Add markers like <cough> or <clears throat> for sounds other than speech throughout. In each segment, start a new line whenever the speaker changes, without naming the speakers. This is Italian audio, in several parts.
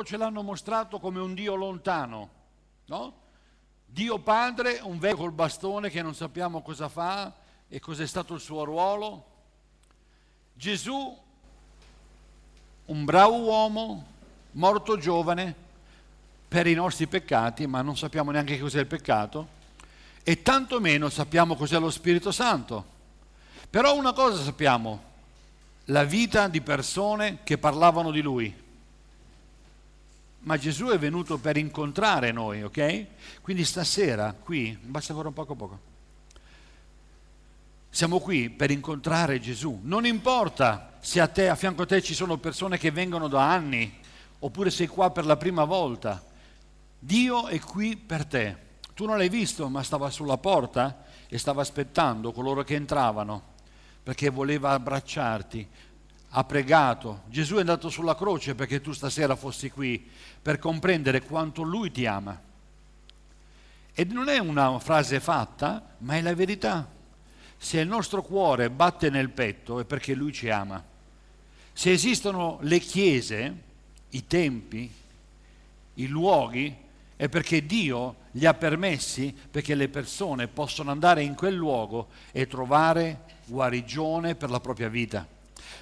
tempo ce l'hanno mostrato come un Dio lontano, no? Dio Padre, un vecchio col bastone che non sappiamo cosa fa e cos'è stato il suo ruolo. Gesù, un bravo uomo, morto giovane, per i nostri peccati, ma non sappiamo neanche cos'è il peccato, e tantomeno sappiamo cos'è lo Spirito Santo. Però una cosa sappiamo, la vita di persone che parlavano di lui ma Gesù è venuto per incontrare noi, ok? Quindi stasera qui, basta ancora un poco poco, siamo qui per incontrare Gesù. Non importa se a, te, a fianco a te ci sono persone che vengono da anni, oppure sei qua per la prima volta, Dio è qui per te. Tu non l'hai visto, ma stava sulla porta e stava aspettando coloro che entravano, perché voleva abbracciarti, ha pregato, Gesù è andato sulla croce perché tu stasera fossi qui, per comprendere quanto Lui ti ama. E non è una frase fatta, ma è la verità. Se il nostro cuore batte nel petto è perché Lui ci ama. Se esistono le chiese, i tempi, i luoghi, è perché Dio li ha permessi perché le persone possono andare in quel luogo e trovare guarigione per la propria vita.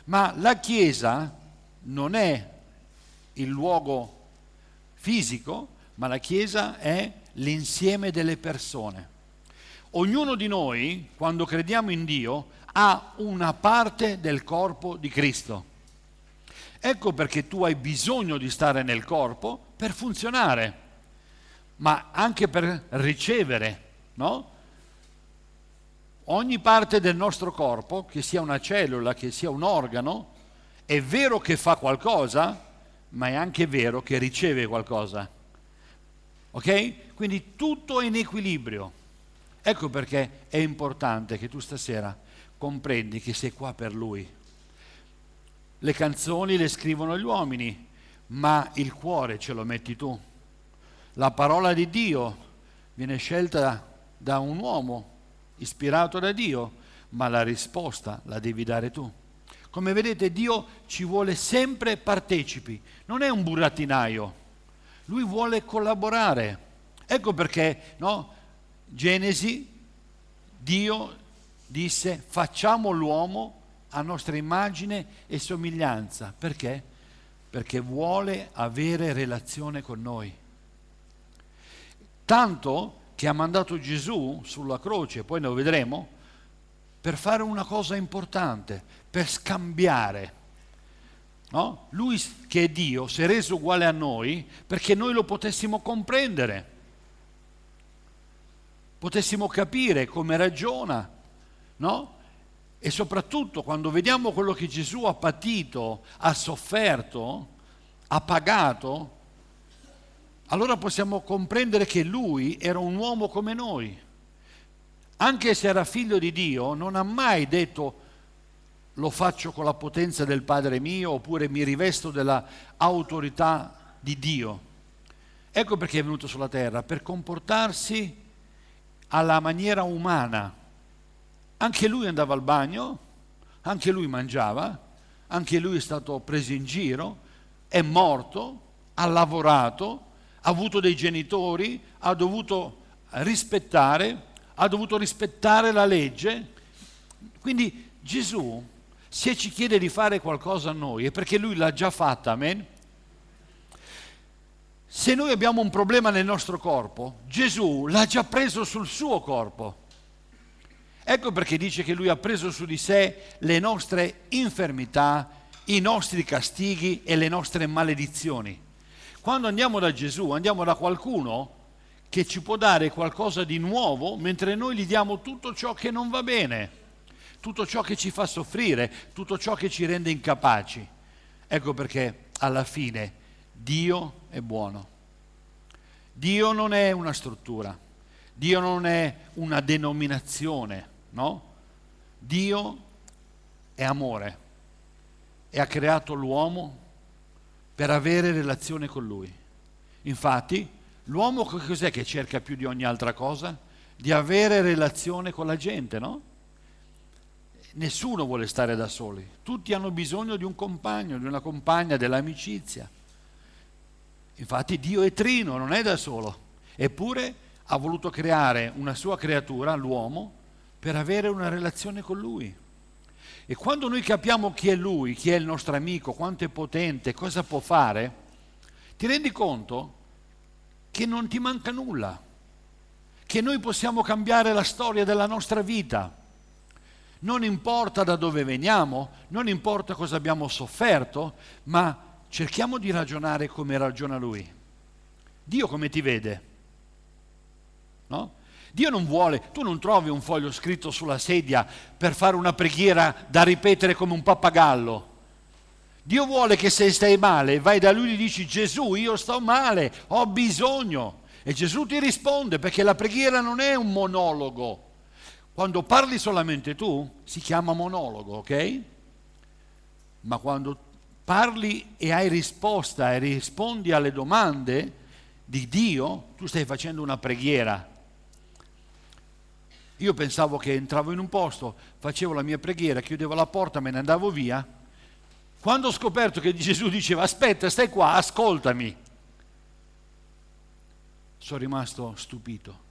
Ma la Chiesa non è il luogo fisico, ma la Chiesa è l'insieme delle persone. Ognuno di noi, quando crediamo in Dio, ha una parte del corpo di Cristo. Ecco perché tu hai bisogno di stare nel corpo per funzionare, ma anche per ricevere, no? ogni parte del nostro corpo, che sia una cellula, che sia un organo, è vero che fa qualcosa, ma è anche vero che riceve qualcosa. Ok? Quindi tutto è in equilibrio. Ecco perché è importante che tu stasera comprendi che sei qua per Lui. Le canzoni le scrivono gli uomini, ma il cuore ce lo metti tu. La parola di Dio viene scelta da un uomo ispirato da Dio, ma la risposta la devi dare tu. Come vedete Dio ci vuole sempre partecipi, non è un burattinaio, lui vuole collaborare. Ecco perché, no? Genesi, Dio disse facciamo l'uomo a nostra immagine e somiglianza. Perché? Perché vuole avere relazione con noi. Tanto che ha mandato Gesù sulla croce, poi lo vedremo, per fare una cosa importante, per scambiare. No? Lui che è Dio si è reso uguale a noi perché noi lo potessimo comprendere, potessimo capire come ragiona, no? E soprattutto quando vediamo quello che Gesù ha patito, ha sofferto, ha pagato, allora possiamo comprendere che lui era un uomo come noi. Anche se era figlio di Dio, non ha mai detto lo faccio con la potenza del Padre mio oppure mi rivesto dell'autorità di Dio. Ecco perché è venuto sulla terra, per comportarsi alla maniera umana. Anche lui andava al bagno, anche lui mangiava, anche lui è stato preso in giro, è morto, ha lavorato, avuto dei genitori, ha dovuto rispettare, ha dovuto rispettare la legge. Quindi Gesù, se ci chiede di fare qualcosa a noi, è perché lui l'ha già fatta, amen? Se noi abbiamo un problema nel nostro corpo, Gesù l'ha già preso sul suo corpo. Ecco perché dice che lui ha preso su di sé le nostre infermità, i nostri castighi e le nostre maledizioni. Quando andiamo da Gesù, andiamo da qualcuno che ci può dare qualcosa di nuovo mentre noi gli diamo tutto ciò che non va bene, tutto ciò che ci fa soffrire, tutto ciò che ci rende incapaci. Ecco perché alla fine Dio è buono. Dio non è una struttura, Dio non è una denominazione, no? Dio è amore e ha creato l'uomo per avere relazione con lui. Infatti, l'uomo cos'è che cerca più di ogni altra cosa? Di avere relazione con la gente, no? Nessuno vuole stare da soli, tutti hanno bisogno di un compagno, di una compagna, dell'amicizia. Infatti Dio è trino, non è da solo. Eppure ha voluto creare una sua creatura, l'uomo, per avere una relazione con lui. E quando noi capiamo chi è Lui, chi è il nostro amico, quanto è potente, cosa può fare, ti rendi conto che non ti manca nulla, che noi possiamo cambiare la storia della nostra vita. Non importa da dove veniamo, non importa cosa abbiamo sofferto, ma cerchiamo di ragionare come ragiona Lui. Dio come ti vede? No? Dio non vuole, tu non trovi un foglio scritto sulla sedia per fare una preghiera da ripetere come un pappagallo. Dio vuole che se stai male vai da lui e gli dici Gesù io sto male, ho bisogno. E Gesù ti risponde perché la preghiera non è un monologo. Quando parli solamente tu si chiama monologo, ok? Ma quando parli e hai risposta e rispondi alle domande di Dio, tu stai facendo una preghiera io pensavo che entravo in un posto, facevo la mia preghiera, chiudevo la porta, me ne andavo via. Quando ho scoperto che Gesù diceva aspetta, stai qua, ascoltami, sono rimasto stupito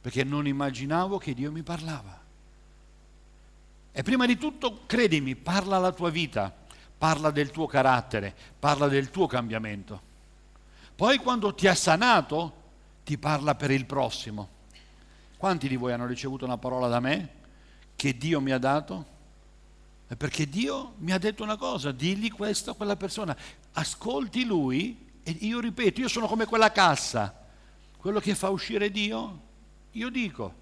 perché non immaginavo che Dio mi parlava. E prima di tutto, credimi, parla la tua vita, parla del tuo carattere, parla del tuo cambiamento. Poi quando ti ha sanato, ti parla per il prossimo quanti di voi hanno ricevuto una parola da me che Dio mi ha dato? È perché Dio mi ha detto una cosa, digli questa a quella persona, ascolti lui e io ripeto, io sono come quella cassa, quello che fa uscire Dio, io dico,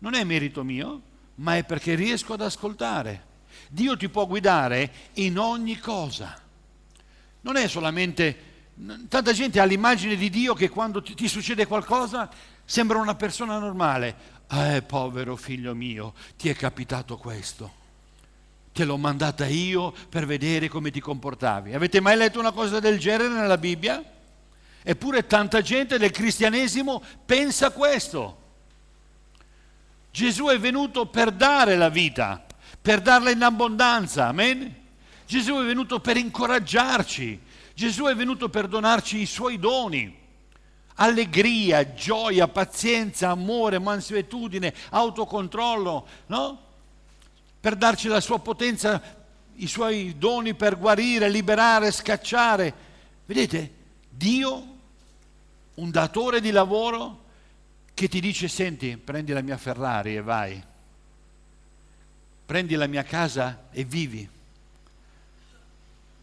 non è merito mio, ma è perché riesco ad ascoltare. Dio ti può guidare in ogni cosa. Non è solamente Tanta gente ha l'immagine di Dio che quando ti, ti succede qualcosa sembra una persona normale. Eh, povero figlio mio, ti è capitato questo. Te l'ho mandata io per vedere come ti comportavi. Avete mai letto una cosa del genere nella Bibbia? Eppure tanta gente del cristianesimo pensa questo. Gesù è venuto per dare la vita, per darla in abbondanza, amen? Gesù è venuto per incoraggiarci, Gesù è venuto per donarci i suoi doni. Allegria, gioia, pazienza, amore, mansuetudine, autocontrollo, no? Per darci la sua potenza, i suoi doni per guarire, liberare, scacciare. Vedete, Dio, un datore di lavoro, che ti dice, senti, prendi la mia Ferrari e vai, prendi la mia casa e vivi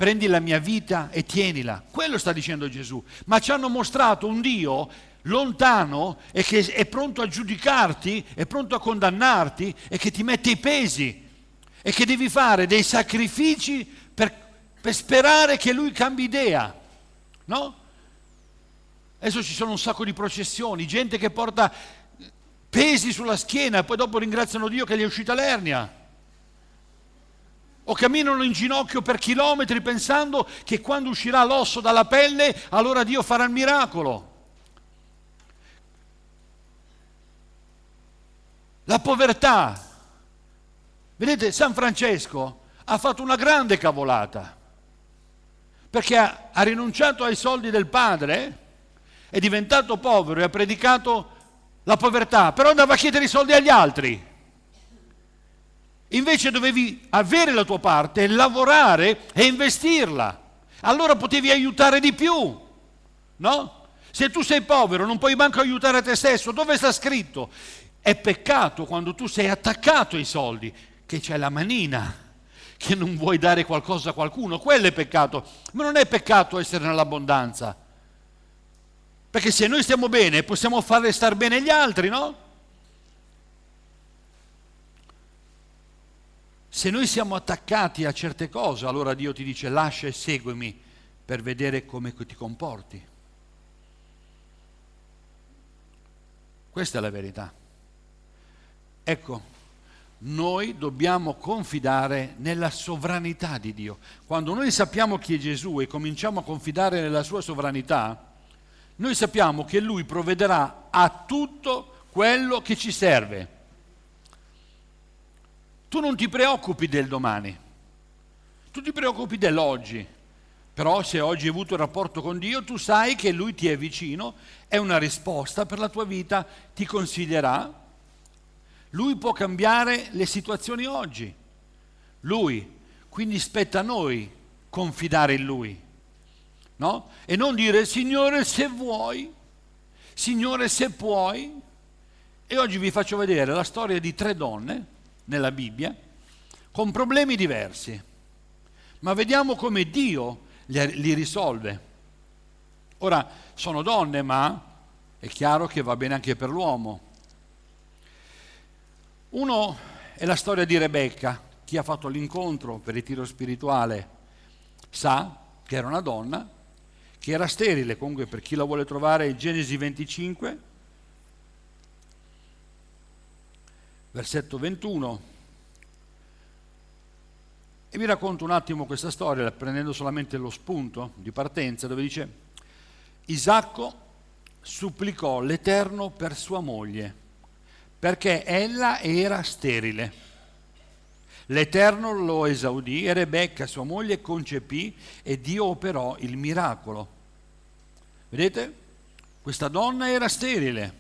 prendi la mia vita e tienila. Quello sta dicendo Gesù. Ma ci hanno mostrato un Dio lontano e che è pronto a giudicarti, è pronto a condannarti e che ti mette i pesi e che devi fare dei sacrifici per, per sperare che lui cambi idea. No? Adesso ci sono un sacco di processioni, gente che porta pesi sulla schiena e poi dopo ringraziano Dio che gli è uscita l'ernia o camminano in ginocchio per chilometri pensando che quando uscirà l'osso dalla pelle allora Dio farà il miracolo. La povertà. Vedete, San Francesco ha fatto una grande cavolata perché ha, ha rinunciato ai soldi del padre, è diventato povero e ha predicato la povertà, però andava a chiedere i soldi agli altri. Invece dovevi avere la tua parte, lavorare e investirla. Allora potevi aiutare di più, no? Se tu sei povero non puoi manco aiutare te stesso, dove sta scritto? È peccato quando tu sei attaccato ai soldi, che c'è la manina, che non vuoi dare qualcosa a qualcuno, quello è peccato. Ma non è peccato essere nell'abbondanza. Perché se noi stiamo bene possiamo fare star bene gli altri, no? Se noi siamo attaccati a certe cose, allora Dio ti dice lascia e seguimi per vedere come ti comporti. Questa è la verità. Ecco, noi dobbiamo confidare nella sovranità di Dio. Quando noi sappiamo chi è Gesù e cominciamo a confidare nella sua sovranità, noi sappiamo che Lui provvederà a tutto quello che ci serve. Tu non ti preoccupi del domani, tu ti preoccupi dell'oggi. Però se oggi hai avuto un rapporto con Dio, tu sai che Lui ti è vicino, è una risposta per la tua vita, ti consiglierà. Lui può cambiare le situazioni oggi. Lui. Quindi spetta a noi confidare in Lui. No? E non dire Signore se vuoi, Signore se puoi. E oggi vi faccio vedere la storia di tre donne nella Bibbia con problemi diversi, ma vediamo come Dio li, risolve. Ora, sono donne, ma è chiaro che va bene anche per l'uomo. Uno è la storia di Rebecca, chi ha fatto l'incontro per il tiro spirituale sa che era una donna, che era sterile, comunque per chi la vuole trovare Genesi 25, versetto 21. E vi racconto un attimo questa storia, prendendo solamente lo spunto di partenza, dove dice, Isacco supplicò l'Eterno per sua moglie, perché ella era sterile. L'Eterno lo esaudì e Rebecca, sua moglie, concepì e Dio operò il miracolo. Vedete? Questa donna era sterile,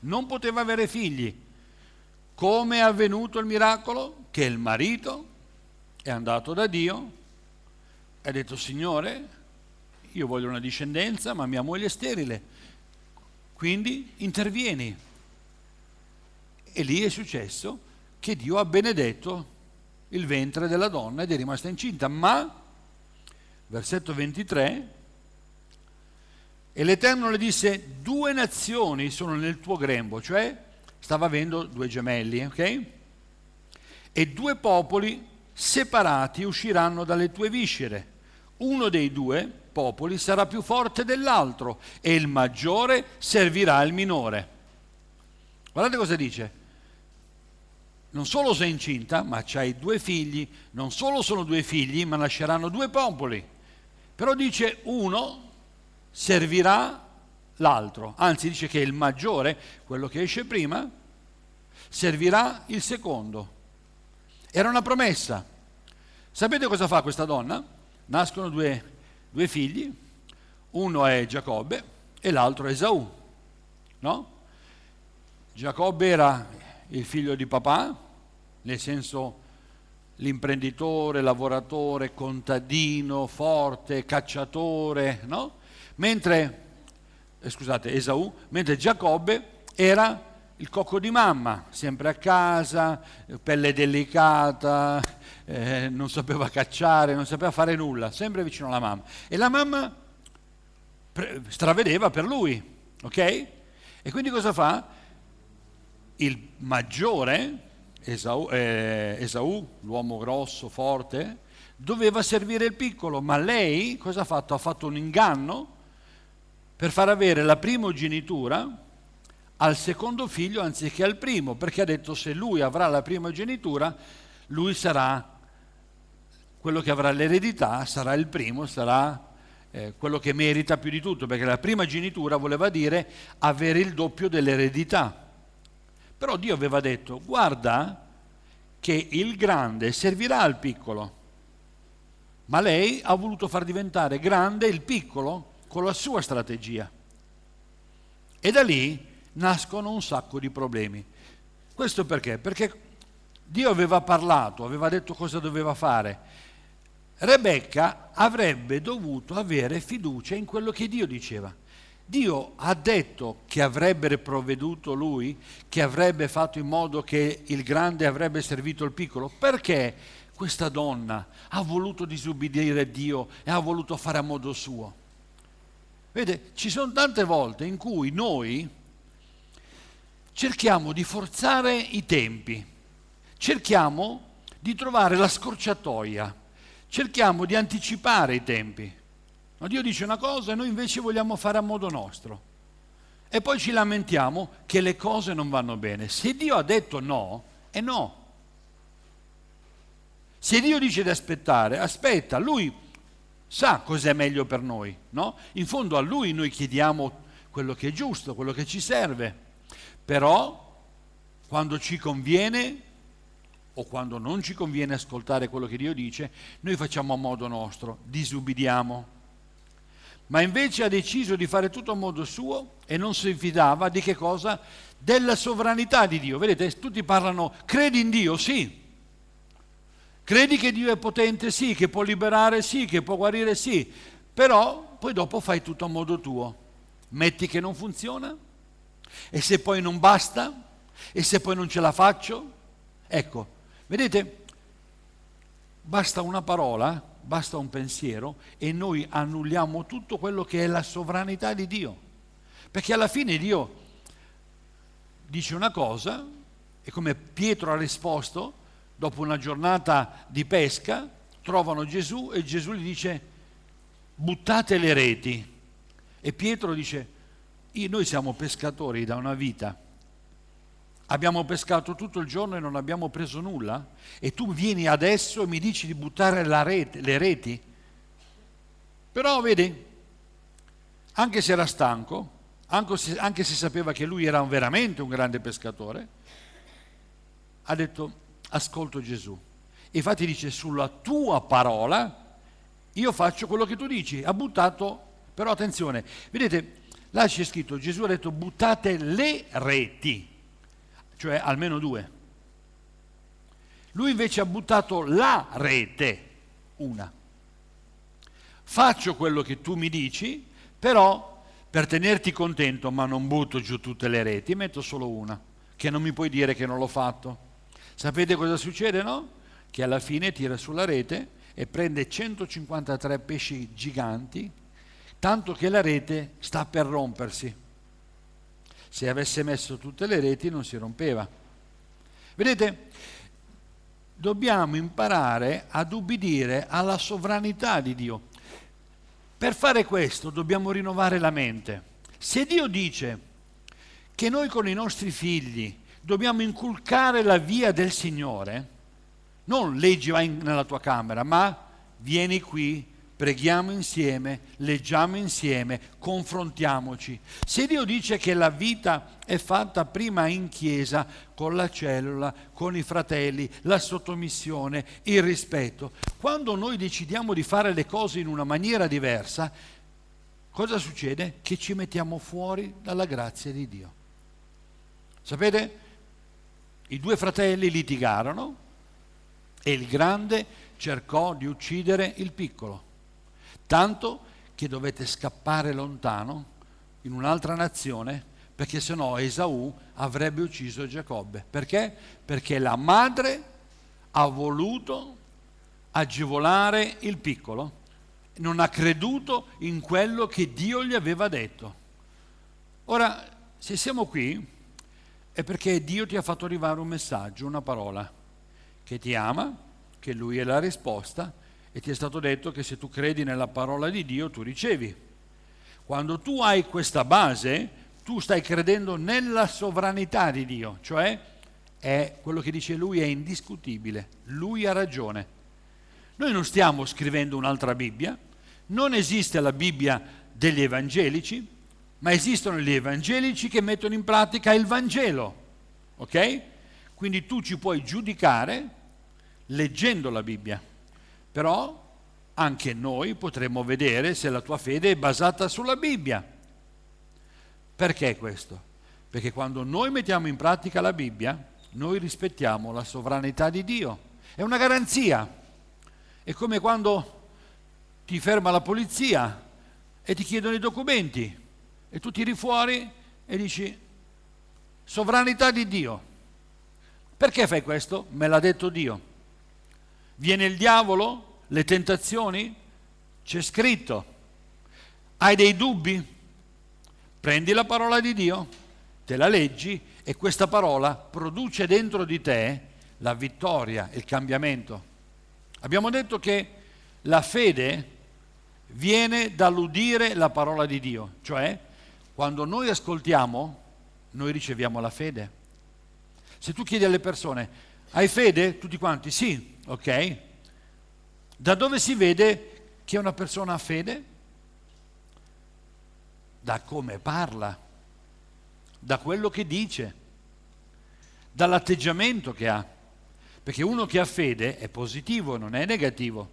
non poteva avere figli come è avvenuto il miracolo? Che il marito è andato da Dio e ha detto, Signore, io voglio una discendenza, ma mia moglie è sterile, quindi intervieni. E lì è successo che Dio ha benedetto il ventre della donna ed è rimasta incinta, ma, versetto 23, e l'Eterno le disse, due nazioni sono nel tuo grembo, cioè stava avendo due gemelli, ok? E due popoli separati usciranno dalle tue viscere. Uno dei due popoli sarà più forte dell'altro e il maggiore servirà il minore. Guardate cosa dice. Non solo sei incinta, ma hai due figli. Non solo sono due figli, ma nasceranno due popoli. Però dice uno servirà l'altro. Anzi dice che il maggiore, quello che esce prima, servirà il secondo. Era una promessa. Sapete cosa fa questa donna? Nascono due, due figli, uno è Giacobbe e l'altro è Esaù. No? Giacobbe era il figlio di papà, nel senso l'imprenditore, lavoratore, contadino, forte, cacciatore, no? Mentre eh, scusate, Esau, mentre Giacobbe era il cocco di mamma, sempre a casa, eh, pelle delicata, eh, non sapeva cacciare, non sapeva fare nulla, sempre vicino alla mamma. E la mamma pre- stravedeva per lui, ok? E quindi cosa fa? Il maggiore, Esau, eh, Esaù, l'uomo grosso, forte, doveva servire il piccolo, ma lei cosa ha fatto? Ha fatto un inganno per far avere la primogenitura al secondo figlio anziché al primo, perché ha detto se lui avrà la primogenitura, lui sarà quello che avrà l'eredità, sarà il primo, sarà eh, quello che merita più di tutto, perché la primogenitura voleva dire avere il doppio dell'eredità. Però Dio aveva detto, guarda che il grande servirà al piccolo, ma lei ha voluto far diventare grande il piccolo con la sua strategia. E da lì nascono un sacco di problemi. Questo perché? Perché Dio aveva parlato, aveva detto cosa doveva fare. Rebecca avrebbe dovuto avere fiducia in quello che Dio diceva. Dio ha detto che avrebbe provveduto lui, che avrebbe fatto in modo che il grande avrebbe servito il piccolo. Perché questa donna ha voluto disubbidire Dio e ha voluto fare a modo suo? Vede, ci sono tante volte in cui noi cerchiamo di forzare i tempi, cerchiamo di trovare la scorciatoia, cerchiamo di anticipare i tempi. Ma Dio dice una cosa e noi invece vogliamo fare a modo nostro. E poi ci lamentiamo che le cose non vanno bene. Se Dio ha detto no, è no. Se Dio dice di aspettare, aspetta, lui sa cos'è meglio per noi, no? In fondo a lui noi chiediamo quello che è giusto, quello che ci serve, però quando ci conviene o quando non ci conviene ascoltare quello che Dio dice, noi facciamo a modo nostro, disubbidiamo. Ma invece ha deciso di fare tutto a modo suo e non si fidava di che cosa? Della sovranità di Dio. Vedete, tutti parlano, credi in Dio, sì, Credi che Dio è potente? Sì, che può liberare? Sì, che può guarire? Sì, però poi dopo fai tutto a modo tuo. Metti che non funziona? E se poi non basta? E se poi non ce la faccio? Ecco, vedete, basta una parola, basta un pensiero e noi annulliamo tutto quello che è la sovranità di Dio. Perché alla fine Dio dice una cosa e come Pietro ha risposto, dopo una giornata di pesca, trovano Gesù e Gesù gli dice buttate le reti. E Pietro dice, noi siamo pescatori da una vita, abbiamo pescato tutto il giorno e non abbiamo preso nulla e tu vieni adesso e mi dici di buttare rete, le reti. Però vedi, anche se era stanco, anche se, anche se sapeva che lui era veramente un grande pescatore, ha detto ascolto Gesù. Infatti dice, sulla tua parola io faccio quello che tu dici. Ha buttato, però attenzione, vedete, là c'è scritto, Gesù ha detto buttate le reti, cioè almeno due. Lui invece ha buttato la rete, una. Faccio quello che tu mi dici, però per tenerti contento, ma non butto giù tutte le reti, metto solo una, che non mi puoi dire che non l'ho fatto. Sapete cosa succede, no? Che alla fine tira sulla rete e prende 153 pesci giganti, tanto che la rete sta per rompersi. Se avesse messo tutte le reti non si rompeva. Vedete, dobbiamo imparare ad ubbidire alla sovranità di Dio. Per fare questo dobbiamo rinnovare la mente. Se Dio dice che noi con i nostri figli dobbiamo inculcare la via del Signore, non leggi vai nella tua camera, ma vieni qui, preghiamo insieme, leggiamo insieme, confrontiamoci. Se Dio dice che la vita è fatta prima in chiesa, con la cellula, con i fratelli, la sottomissione, il rispetto, quando noi decidiamo di fare le cose in una maniera diversa, cosa succede? Che ci mettiamo fuori dalla grazia di Dio. Sapete? I due fratelli litigarono e il grande cercò di uccidere il piccolo, tanto che dovette scappare lontano in un'altra nazione perché sennò Esaù avrebbe ucciso Giacobbe. Perché? Perché la madre ha voluto agevolare il piccolo, non ha creduto in quello che Dio gli aveva detto. Ora, se siamo qui, è perché Dio ti ha fatto arrivare un messaggio, una parola, che ti ama, che Lui è la risposta e ti è stato detto che se tu credi nella parola di Dio tu ricevi. Quando tu hai questa base, tu stai credendo nella sovranità di Dio, cioè è quello che dice Lui è indiscutibile, Lui ha ragione. Noi non stiamo scrivendo un'altra Bibbia, non esiste la Bibbia degli evangelici, ma esistono gli evangelici che mettono in pratica il Vangelo, ok? Quindi tu ci puoi giudicare leggendo la Bibbia, però anche noi potremmo vedere se la tua fede è basata sulla Bibbia. Perché questo? Perché quando noi mettiamo in pratica la Bibbia, noi rispettiamo la sovranità di Dio. È una garanzia. È come quando ti ferma la polizia e ti chiedono i documenti e tu tiri fuori e dici sovranità di Dio. Perché fai questo? Me l'ha detto Dio. Viene il diavolo, le tentazioni, c'è scritto. Hai dei dubbi? Prendi la parola di Dio, te la leggi e questa parola produce dentro di te la vittoria, il cambiamento. Abbiamo detto che la fede viene dall'udire la parola di Dio, cioè quando noi ascoltiamo, noi riceviamo la fede. Se tu chiedi alle persone, hai fede? Tutti quanti, sì, ok. Da dove si vede che una persona ha fede? Da come parla, da quello che dice, dall'atteggiamento che ha. Perché uno che ha fede è positivo, non è negativo.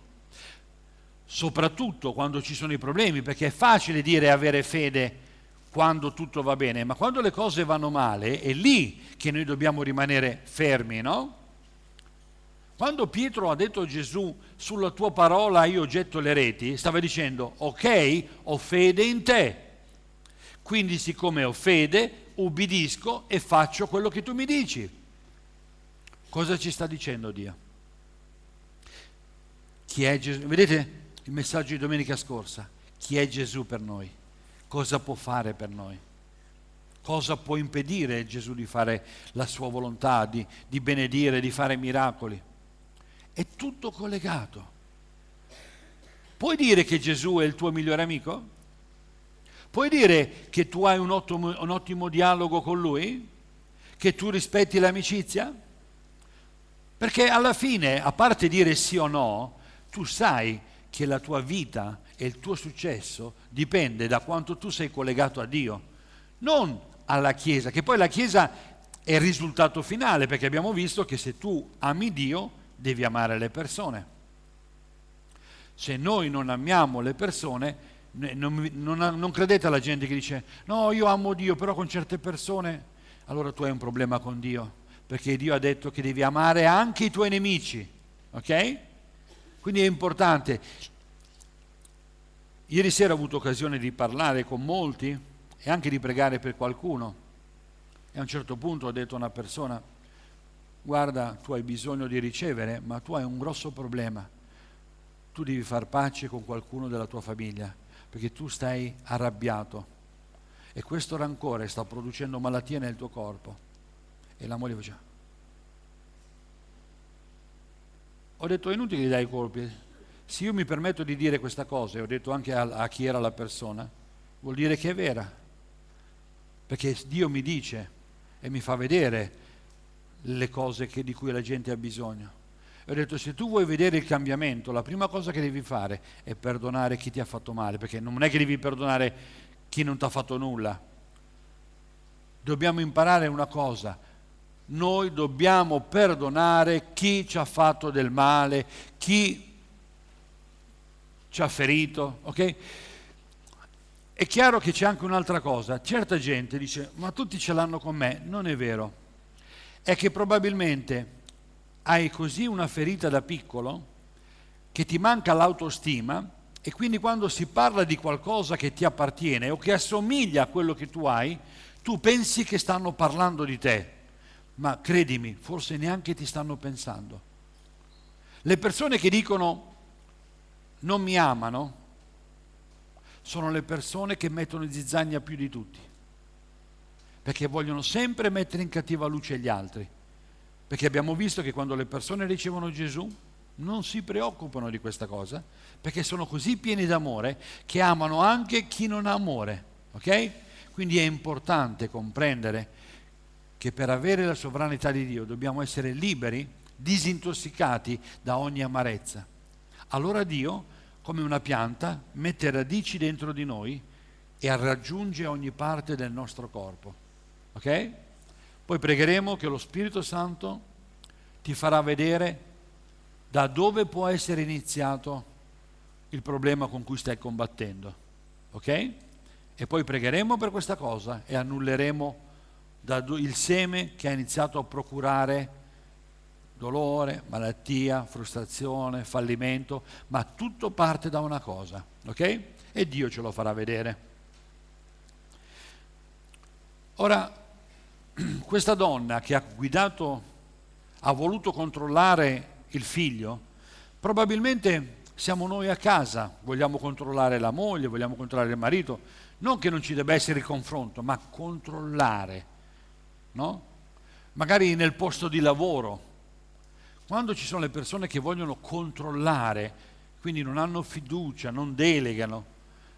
Soprattutto quando ci sono i problemi, perché è facile dire avere fede quando tutto va bene, ma quando le cose vanno male è lì che noi dobbiamo rimanere fermi, no? Quando Pietro ha detto a Gesù sulla tua parola io getto le reti, stava dicendo ok, ho fede in te. Quindi siccome ho fede, ubbidisco e faccio quello che tu mi dici. Cosa ci sta dicendo Dio? Chi è Gesù? Vedete il messaggio di domenica scorsa? Chi è Gesù per noi? cosa può fare per noi? Cosa può impedire Gesù di fare la sua volontà, di, di benedire, di fare miracoli? È tutto collegato. Puoi dire che Gesù è il tuo migliore amico? Puoi dire che tu hai un ottimo, un ottimo dialogo con lui? Che tu rispetti l'amicizia? Perché alla fine, a parte dire sì o no, tu sai che la tua vita e il tuo successo dipende da quanto tu sei collegato a Dio, non alla Chiesa, che poi la Chiesa è il risultato finale, perché abbiamo visto che se tu ami Dio devi amare le persone. Se noi non amiamo le persone, non, non, non, credete alla gente che dice no, io amo Dio, però con certe persone, allora tu hai un problema con Dio, perché Dio ha detto che devi amare anche i tuoi nemici, ok? Quindi è importante. Ieri sera ho avuto occasione di parlare con molti e anche di pregare per qualcuno. E a un certo punto ho detto a una persona, guarda, tu hai bisogno di ricevere, ma tu hai un grosso problema. Tu devi far pace con qualcuno della tua famiglia, perché tu stai arrabbiato. E questo rancore sta producendo malattie nel tuo corpo. E la moglie faceva. Ho detto, è inutile che gli dai i colpi, se io mi permetto di dire questa cosa, e ho detto anche a, a chi era la persona, vuol dire che è vera. Perché Dio mi dice e mi fa vedere le cose che, di cui la gente ha bisogno. E ho detto, se tu vuoi vedere il cambiamento, la prima cosa che devi fare è perdonare chi ti ha fatto male, perché non è che devi perdonare chi non ti ha fatto nulla. Dobbiamo imparare una cosa, noi dobbiamo perdonare chi ci ha fatto del male, chi ci ha ferito, ok? È chiaro che c'è anche un'altra cosa, certa gente dice ma tutti ce l'hanno con me, non è vero, è che probabilmente hai così una ferita da piccolo che ti manca l'autostima e quindi quando si parla di qualcosa che ti appartiene o che assomiglia a quello che tu hai, tu pensi che stanno parlando di te, ma credimi, forse neanche ti stanno pensando. Le persone che dicono non mi amano sono le persone che mettono in zizzagna più di tutti, perché vogliono sempre mettere in cattiva luce gli altri, perché abbiamo visto che quando le persone ricevono Gesù non si preoccupano di questa cosa, perché sono così pieni d'amore che amano anche chi non ha amore, ok? Quindi è importante comprendere che per avere la sovranità di Dio dobbiamo essere liberi, disintossicati da ogni amarezza allora Dio, come una pianta, mette radici dentro di noi e raggiunge ogni parte del nostro corpo. Ok? Poi pregheremo che lo Spirito Santo ti farà vedere da dove può essere iniziato il problema con cui stai combattendo. Ok? E poi pregheremo per questa cosa e annulleremo il seme che ha iniziato a procurare dolore, malattia, frustrazione, fallimento, ma tutto parte da una cosa, ok? E Dio ce lo farà vedere. Ora, <clears throat> questa donna che ha guidato, ha voluto controllare il figlio, probabilmente siamo noi a casa, vogliamo controllare la moglie, vogliamo controllare il marito, non che non ci debba essere il confronto, ma controllare, no? Magari nel posto di lavoro, quando ci sono le persone che vogliono controllare, quindi non hanno fiducia, non delegano,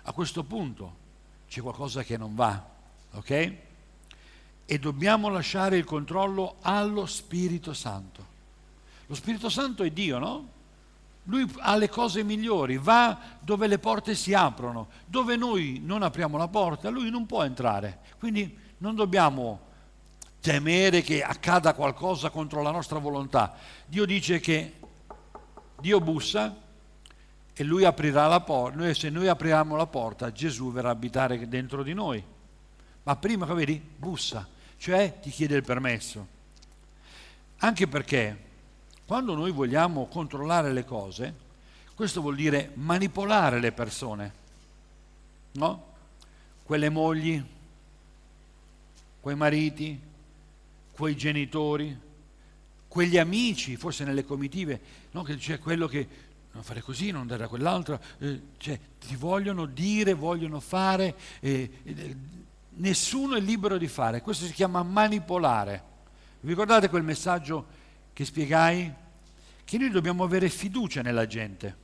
a questo punto c'è qualcosa che non va, ok? E dobbiamo lasciare il controllo allo Spirito Santo. Lo Spirito Santo è Dio, no? Lui ha le cose migliori, va dove le porte si aprono, dove noi non apriamo la porta, lui non può entrare. Quindi non dobbiamo temere che accada qualcosa contro la nostra volontà. Dio dice che Dio bussa e lui aprirà la porta, noi, se noi apriamo la porta Gesù verrà a abitare dentro di noi. Ma prima, come vedi, bussa, cioè ti chiede il permesso. Anche perché quando noi vogliamo controllare le cose, questo vuol dire manipolare le persone, no? Quelle mogli, quei mariti, quei genitori, quegli amici, forse nelle comitive, no? che c'è quello che non fare così, non dare a quell'altro, eh, cioè, ti vogliono dire, vogliono fare, eh, eh, nessuno è libero di fare, questo si chiama manipolare. Vi ricordate quel messaggio che spiegai? Che noi dobbiamo avere fiducia nella gente,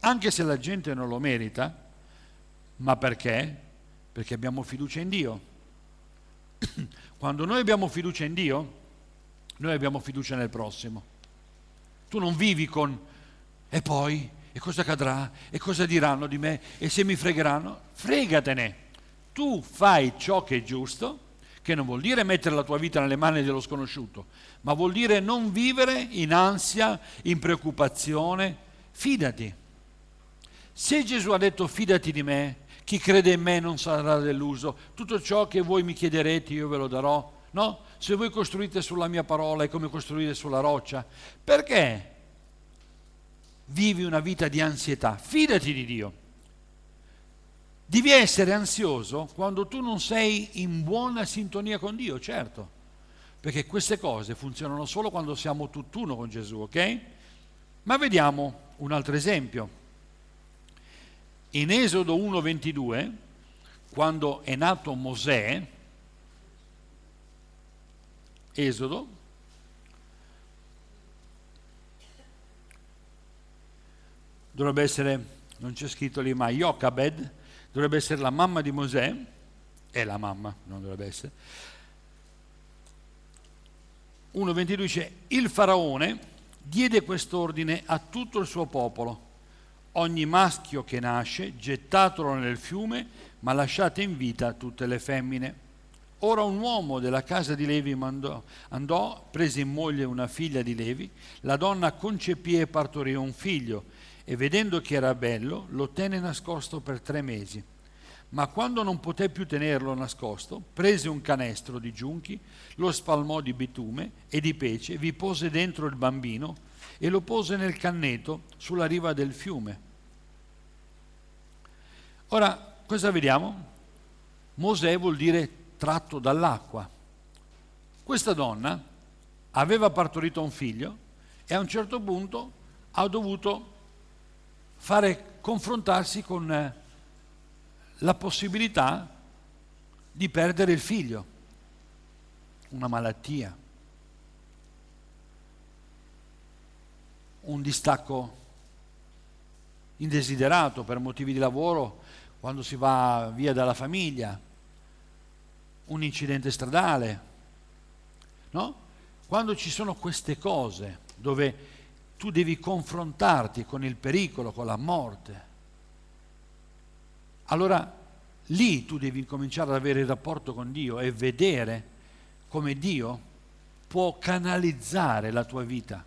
anche se la gente non lo merita, ma perché? Perché abbiamo fiducia in Dio. Quando noi abbiamo fiducia in Dio, noi abbiamo fiducia nel prossimo. Tu non vivi con e poi, e cosa accadrà, e cosa diranno di me, e se mi fregheranno, fregatene. Tu fai ciò che è giusto, che non vuol dire mettere la tua vita nelle mani dello sconosciuto, ma vuol dire non vivere in ansia, in preoccupazione. Fidati. Se Gesù ha detto fidati di me, chi crede in me non sarà deluso. Tutto ciò che voi mi chiederete io ve lo darò. No? Se voi costruite sulla mia parola è come costruire sulla roccia. Perché vivi una vita di ansietà? Fidati di Dio. Devi essere ansioso quando tu non sei in buona sintonia con Dio, certo. Perché queste cose funzionano solo quando siamo tutt'uno con Gesù, ok? Ma vediamo un altro esempio. In Esodo 1.22, quando è nato Mosè, Esodo, dovrebbe essere, non c'è scritto lì, ma Jochabed, dovrebbe essere la mamma di Mosè, è la mamma, non dovrebbe essere. 1.22 dice, il faraone diede quest'ordine a tutto il suo popolo ogni maschio che nasce, gettatelo nel fiume, ma lasciate in vita tutte le femmine. Ora un uomo della casa di Levi mandò, andò, prese in moglie una figlia di Levi, la donna concepì e partorì un figlio, e vedendo che era bello, lo tenne nascosto per tre mesi. Ma quando non poté più tenerlo nascosto, prese un canestro di giunchi, lo spalmò di bitume e di pece, vi pose dentro il bambino, e lo pose nel canneto sulla riva del fiume. Ora, cosa vediamo? Mosè vuol dire tratto dall'acqua. Questa donna aveva partorito un figlio e a un certo punto ha dovuto fare confrontarsi con eh, la possibilità di perdere il figlio, una malattia. un distacco indesiderato per motivi di lavoro, quando si va via dalla famiglia, un incidente stradale, no? Quando ci sono queste cose dove tu devi confrontarti con il pericolo, con la morte, allora lì tu devi cominciare ad avere il rapporto con Dio e vedere come Dio può canalizzare la tua vita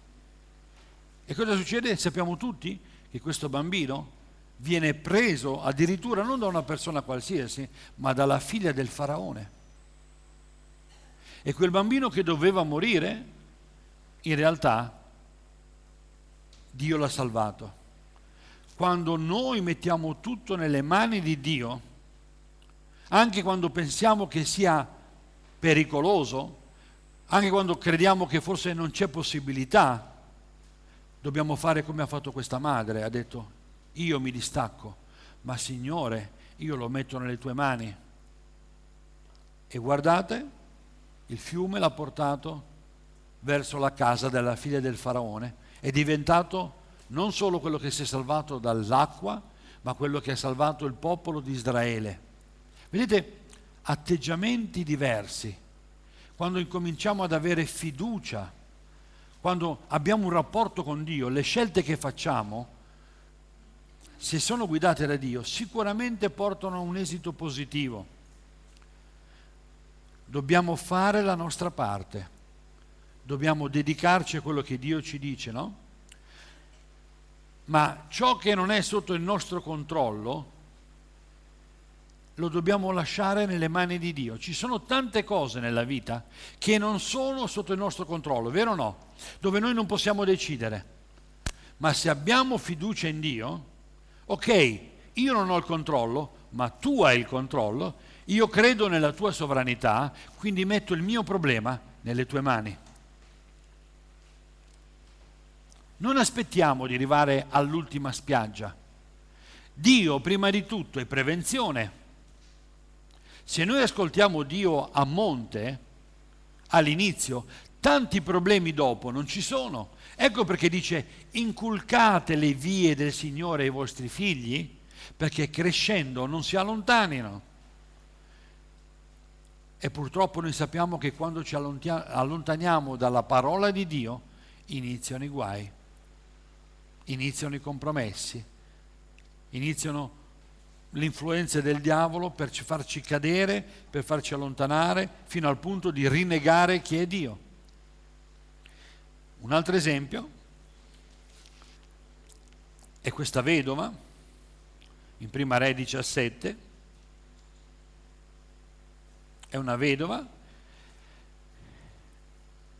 e cosa succede? Sappiamo tutti che questo bambino viene preso addirittura non da una persona qualsiasi, ma dalla figlia del faraone. E quel bambino che doveva morire, in realtà Dio l'ha salvato. Quando noi mettiamo tutto nelle mani di Dio, anche quando pensiamo che sia pericoloso, anche quando crediamo che forse non c'è possibilità, dobbiamo fare come ha fatto questa madre, ha detto io mi distacco, ma Signore io lo metto nelle tue mani. E guardate, il fiume l'ha portato verso la casa della figlia del faraone, è diventato non solo quello che si è salvato dall'acqua, ma quello che ha salvato il popolo di Israele. Vedete, atteggiamenti diversi. Quando incominciamo ad avere fiducia quando abbiamo un rapporto con Dio, le scelte che facciamo, se sono guidate da Dio, sicuramente portano a un esito positivo. Dobbiamo fare la nostra parte, dobbiamo dedicarci a quello che Dio ci dice, no? Ma ciò che non è sotto il nostro controllo, lo dobbiamo lasciare nelle mani di Dio. Ci sono tante cose nella vita che non sono sotto il nostro controllo, vero o no? Dove noi non possiamo decidere. Ma se abbiamo fiducia in Dio, ok, io non ho il controllo, ma tu hai il controllo, io credo nella tua sovranità, quindi metto il mio problema nelle tue mani. Non aspettiamo di arrivare all'ultima spiaggia. Dio prima di tutto è prevenzione se noi ascoltiamo Dio a monte, all'inizio, tanti problemi dopo non ci sono. Ecco perché dice inculcate le vie del Signore ai vostri figli perché crescendo non si allontanino. E purtroppo noi sappiamo che quando ci allontaniamo dalla parola di Dio iniziano i guai, iniziano i compromessi, iniziano l'influenza del diavolo per farci cadere, per farci allontanare, fino al punto di rinnegare chi è Dio. Un altro esempio è questa vedova, in prima re 17, è una vedova,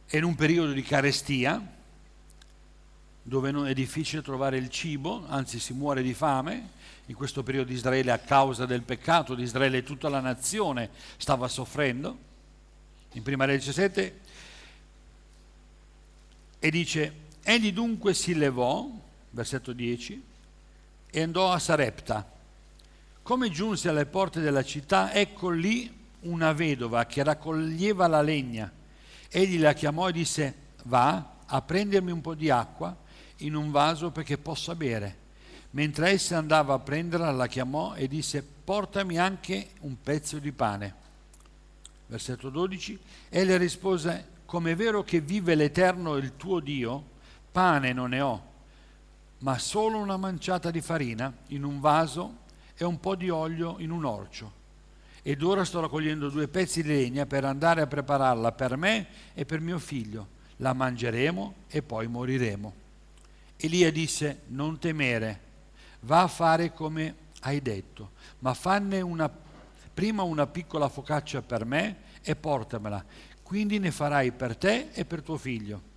è in un periodo di carestia, dove è difficile trovare il cibo, anzi si muore di fame. In questo periodo Israele a causa del peccato di Israele tutta la nazione stava soffrendo. In prima re 17 e dice, egli dunque si levò, versetto 10, e andò a Sarepta. Come giunse alle porte della città, ecco lì una vedova che raccoglieva la legna. Egli la chiamò e disse, va a prendermi un po' di acqua in un vaso perché possa bere. Mentre essa andava a prenderla, la chiamò e disse, portami anche un pezzo di pane. Versetto 12, e le rispose, come è vero che vive l'Eterno il tuo Dio, pane non ne ho, ma solo una manciata di farina in un vaso e un po' di olio in un orcio. Ed ora sto raccogliendo due pezzi di legna per andare a prepararla per me e per mio figlio. La mangeremo e poi moriremo. Elia disse, non temere, va a fare come hai detto, ma fanne una, prima una piccola focaccia per me e portamela, quindi ne farai per te e per tuo figlio.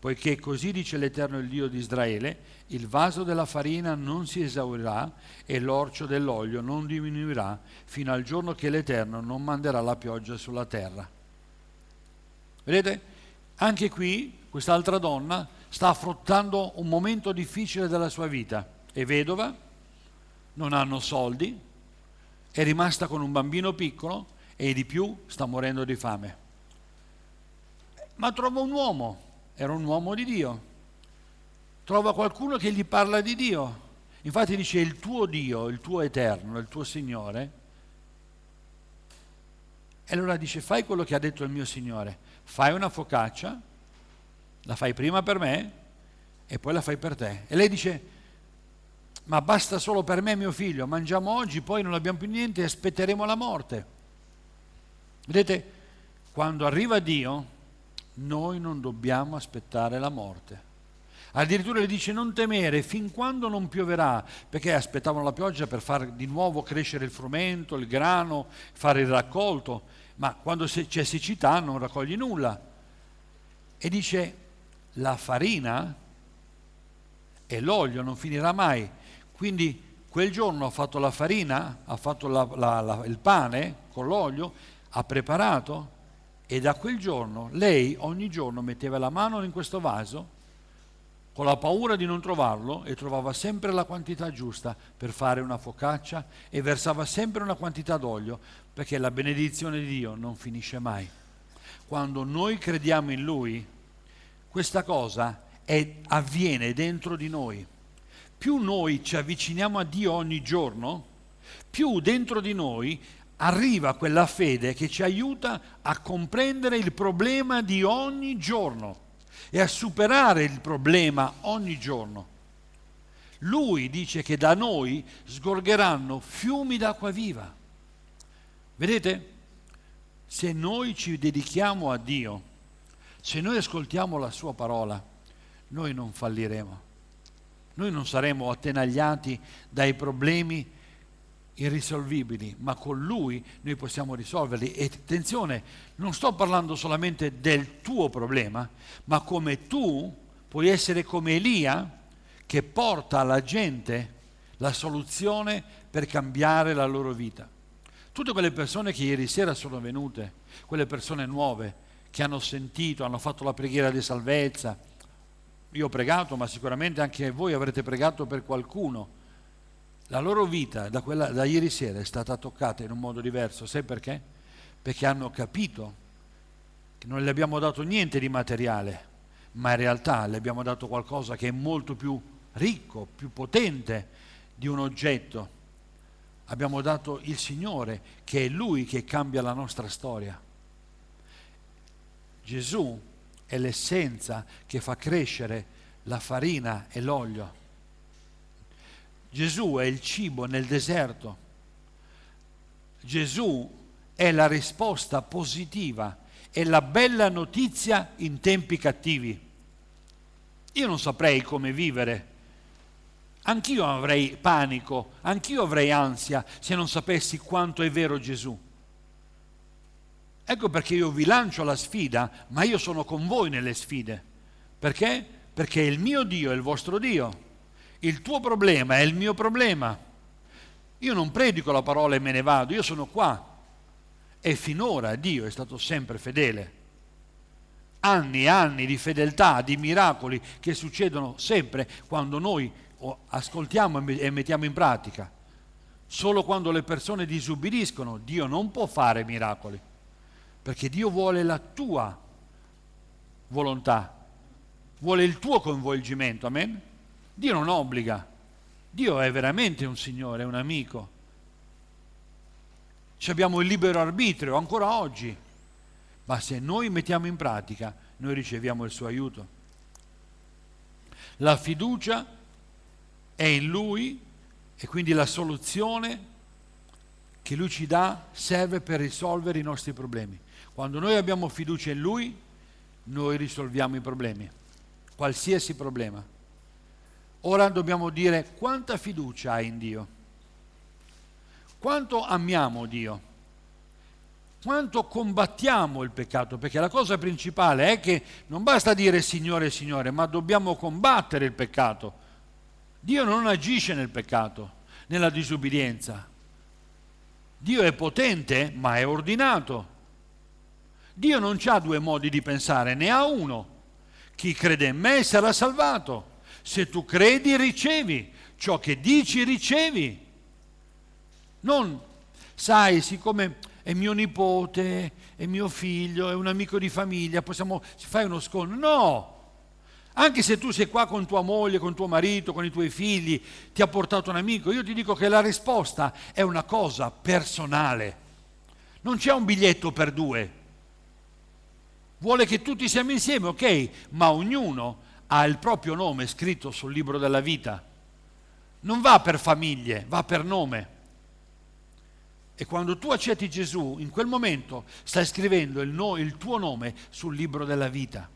Poiché così dice l'Eterno il Dio di Israele, il vaso della farina non si esaurirà e l'orcio dell'olio non diminuirà fino al giorno che l'Eterno non manderà la pioggia sulla terra. Vedete? Anche qui quest'altra donna sta affrontando un momento difficile della sua vita, è vedova, non hanno soldi, è rimasta con un bambino piccolo e di più sta morendo di fame. Ma trova un uomo, era un uomo di Dio, trova qualcuno che gli parla di Dio. Infatti dice il tuo Dio, il tuo eterno, il tuo Signore. E allora dice fai quello che ha detto il mio Signore, fai una focaccia la fai prima per me e poi la fai per te. E lei dice, ma basta solo per me e mio figlio, mangiamo oggi, poi non abbiamo più niente e aspetteremo la morte. Vedete, quando arriva Dio, noi non dobbiamo aspettare la morte. Addirittura le dice non temere fin quando non pioverà, perché aspettavano la pioggia per far di nuovo crescere il frumento, il grano, fare il raccolto, ma quando c'è cioè, siccità non raccogli nulla. E dice la farina e l'olio non finirà mai. Quindi quel giorno ha fatto la farina, ha fatto la, la, la, il pane con l'olio, ha preparato e da quel giorno lei ogni giorno metteva la mano in questo vaso con la paura di non trovarlo e trovava sempre la quantità giusta per fare una focaccia e versava sempre una quantità d'olio perché la benedizione di Dio non finisce mai. Quando noi crediamo in Lui, questa cosa è, avviene dentro di noi. Più noi ci avviciniamo a Dio ogni giorno, più dentro di noi arriva quella fede che ci aiuta a comprendere il problema di ogni giorno e a superare il problema ogni giorno. Lui dice che da noi sgorgeranno fiumi d'acqua viva. Vedete? Se noi ci dedichiamo a Dio, se noi ascoltiamo la sua parola, noi non falliremo, noi non saremo attenagliati dai problemi irrisolvibili, ma con lui noi possiamo risolverli. E attenzione, non sto parlando solamente del tuo problema, ma come tu puoi essere come Elia che porta alla gente la soluzione per cambiare la loro vita. Tutte quelle persone che ieri sera sono venute, quelle persone nuove, che hanno sentito, hanno fatto la preghiera di salvezza. Io ho pregato, ma sicuramente anche voi avrete pregato per qualcuno. La loro vita da, quella, da ieri sera è stata toccata in un modo diverso. Sai perché? Perché hanno capito che non le abbiamo dato niente di materiale, ma in realtà le abbiamo dato qualcosa che è molto più ricco, più potente di un oggetto. Abbiamo dato il Signore, che è Lui che cambia la nostra storia. Gesù è l'essenza che fa crescere la farina e l'olio. Gesù è il cibo nel deserto. Gesù è la risposta positiva, e la bella notizia in tempi cattivi. Io non saprei come vivere. Anch'io avrei panico, anch'io avrei ansia se non sapessi quanto è vero Gesù. Ecco perché io vi lancio la sfida, ma io sono con voi nelle sfide. Perché? Perché il mio Dio è il vostro Dio. Il tuo problema è il mio problema. Io non predico la parola e me ne vado, io sono qua. E finora Dio è stato sempre fedele. Anni e anni di fedeltà, di miracoli che succedono sempre quando noi ascoltiamo e mettiamo in pratica. Solo quando le persone disubbidiscono, Dio non può fare miracoli perché Dio vuole la tua volontà, vuole il tuo coinvolgimento, amen? Dio non obbliga, Dio è veramente un Signore, un amico. Ci abbiamo il libero arbitrio ancora oggi, ma se noi mettiamo in pratica, noi riceviamo il suo aiuto. La fiducia è in Lui e quindi la soluzione che Lui ci dà serve per risolvere i nostri problemi. Quando noi abbiamo fiducia in Lui, noi risolviamo i problemi, qualsiasi problema. Ora dobbiamo dire quanta fiducia hai in Dio, quanto amiamo Dio, quanto combattiamo il peccato, perché la cosa principale è che non basta dire Signore, Signore, ma dobbiamo combattere il peccato. Dio non agisce nel peccato, nella disubbidienza. Dio è potente, ma è ordinato. Dio non ha due modi di pensare, ne ha uno. Chi crede in me sarà salvato. Se tu credi ricevi, ciò che dici ricevi. Non, sai, siccome è mio nipote, è mio figlio, è un amico di famiglia, possiamo, fai uno sconto. No, anche se tu sei qua con tua moglie, con tuo marito, con i tuoi figli, ti ha portato un amico, io ti dico che la risposta è una cosa personale. Non c'è un biglietto per due. Vuole che tutti siamo insieme, ok, ma ognuno ha il proprio nome scritto sul libro della vita. Non va per famiglie, va per nome. E quando tu accetti Gesù, in quel momento stai scrivendo il, no, il tuo nome sul libro della vita.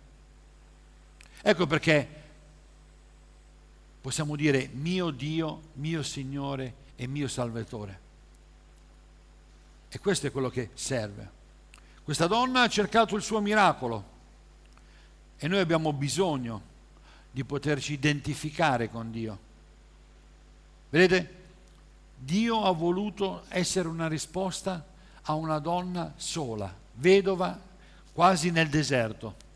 Ecco perché possiamo dire mio Dio, mio Signore e mio Salvatore. E questo è quello che serve. Questa donna ha cercato il suo miracolo e noi abbiamo bisogno di poterci identificare con Dio. Vedete? Dio ha voluto essere una risposta a una donna sola, vedova, quasi nel deserto.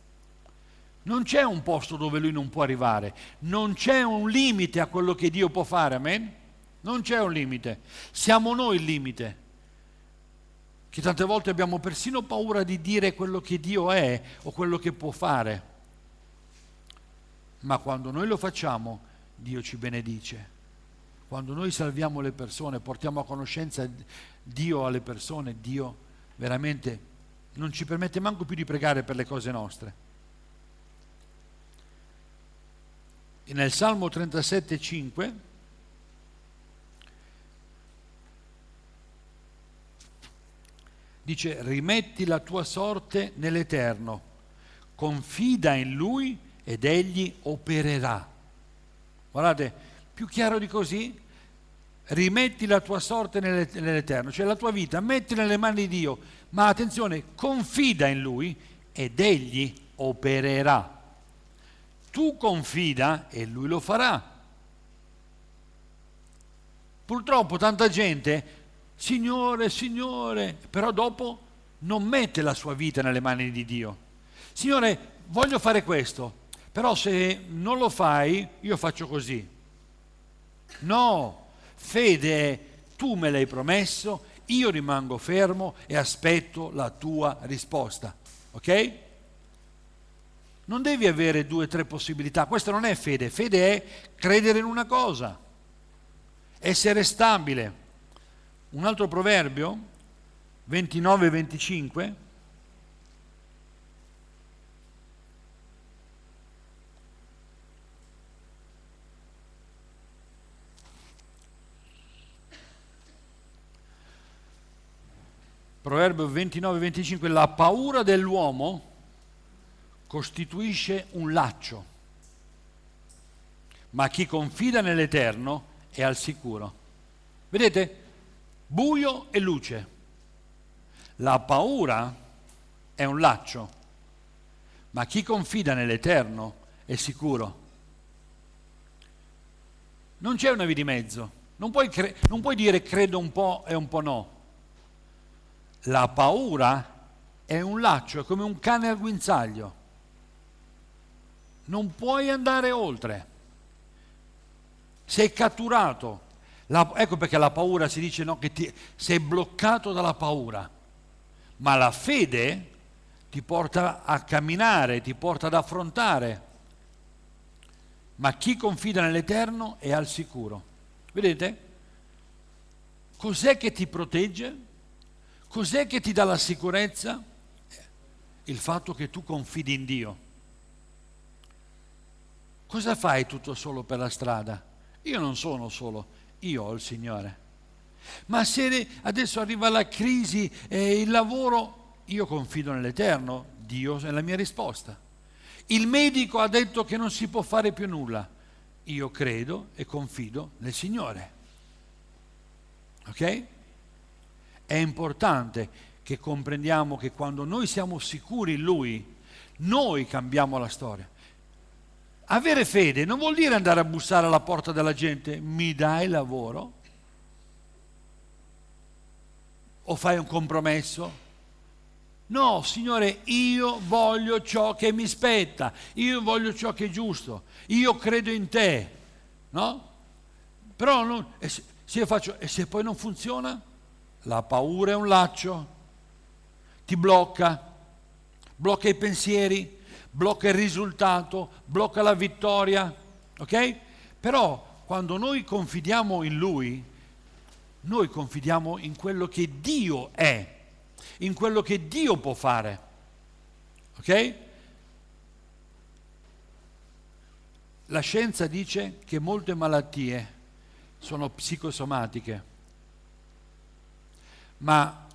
Non c'è un posto dove lui non può arrivare, non c'è un limite a quello che Dio può fare, amen? Non c'è un limite, siamo noi il limite che tante volte abbiamo persino paura di dire quello che Dio è o quello che può fare. Ma quando noi lo facciamo, Dio ci benedice. Quando noi salviamo le persone, portiamo a conoscenza Dio alle persone, Dio veramente non ci permette manco più di pregare per le cose nostre. E nel Salmo 37,5 dice rimetti la tua sorte nell'Eterno, confida in Lui ed Egli opererà. Guardate, più chiaro di così, rimetti la tua sorte nell'Eterno, cioè la tua vita, metti nelle mani di Dio, ma attenzione, confida in Lui ed Egli opererà. Tu confida e Lui lo farà. Purtroppo tanta gente Signore, Signore, però dopo non mette la sua vita nelle mani di Dio. Signore, voglio fare questo, però se non lo fai, io faccio così. No, fede tu me l'hai promesso, io rimango fermo e aspetto la tua risposta. Ok? Non devi avere due o tre possibilità, questa non è fede, fede è credere in una cosa, essere stabile. Un altro proverbio, 29-25, Proverbio 29-25, la paura dell'uomo costituisce un laccio, ma chi confida nell'Eterno è al sicuro. Vedete? buio e luce. La paura è un laccio, ma chi confida nell'Eterno è sicuro. Non c'è una via di mezzo, non puoi, cre- non puoi dire credo un po' e un po' no. La paura è un laccio, è come un cane al guinzaglio. Non puoi andare oltre. Sei catturato la, ecco perché la paura si dice no, che ti, sei bloccato dalla paura, ma la fede ti porta a camminare, ti porta ad affrontare. Ma chi confida nell'Eterno è al sicuro. Vedete? Cos'è che ti protegge? Cos'è che ti dà la sicurezza? Il fatto che tu confidi in Dio. Cosa fai tutto solo per la strada? Io non sono solo, io ho il Signore. Ma se adesso arriva la crisi e il lavoro, io confido nell'Eterno, Dio è la mia risposta. Il medico ha detto che non si può fare più nulla, io credo e confido nel Signore. Ok? È importante che comprendiamo che quando noi siamo sicuri in Lui, noi cambiamo la storia. Avere fede non vuol dire andare a bussare alla porta della gente, mi dai lavoro? O fai un compromesso? No, Signore, io voglio ciò che mi spetta, io voglio ciò che è giusto, io credo in te, no? Però non, e se, se io faccio, e se poi non funziona? La paura è un laccio, ti blocca, blocca i pensieri, blocca il risultato, blocca la vittoria, ok? Però quando noi confidiamo in Lui, noi confidiamo in quello che Dio è, in quello che Dio può fare, ok? La scienza dice che molte malattie sono psicosomatiche, ma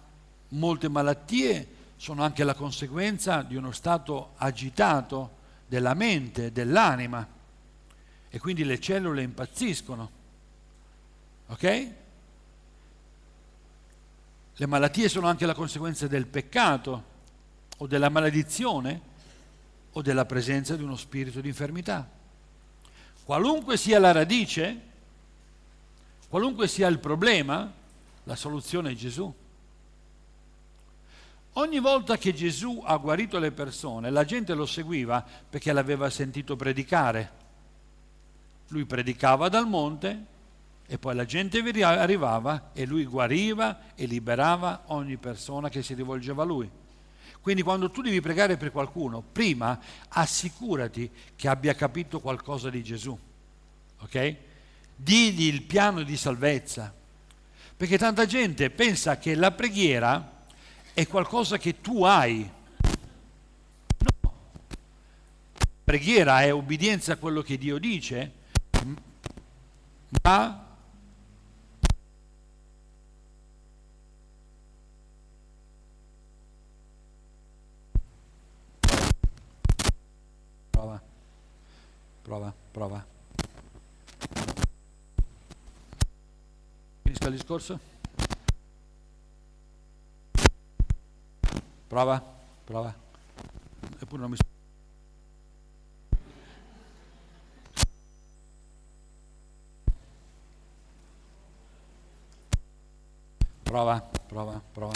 molte malattie sono sono anche la conseguenza di uno stato agitato della mente, dell'anima e quindi le cellule impazziscono. Ok? Le malattie sono anche la conseguenza del peccato o della maledizione o della presenza di uno spirito di infermità. Qualunque sia la radice, qualunque sia il problema, la soluzione è Gesù. Ogni volta che Gesù ha guarito le persone, la gente lo seguiva perché l'aveva sentito predicare. Lui predicava dal monte e poi la gente arrivava e lui guariva e liberava ogni persona che si rivolgeva a lui. Quindi quando tu devi pregare per qualcuno, prima assicurati che abbia capito qualcosa di Gesù. Ok? Digli il piano di salvezza. Perché tanta gente pensa che la preghiera è qualcosa che tu hai. No. Preghiera è obbedienza a quello che Dio dice, ma prova, prova, prova. Finisca il discorso? Prova, prova. É por nome. Prova, prova, prova.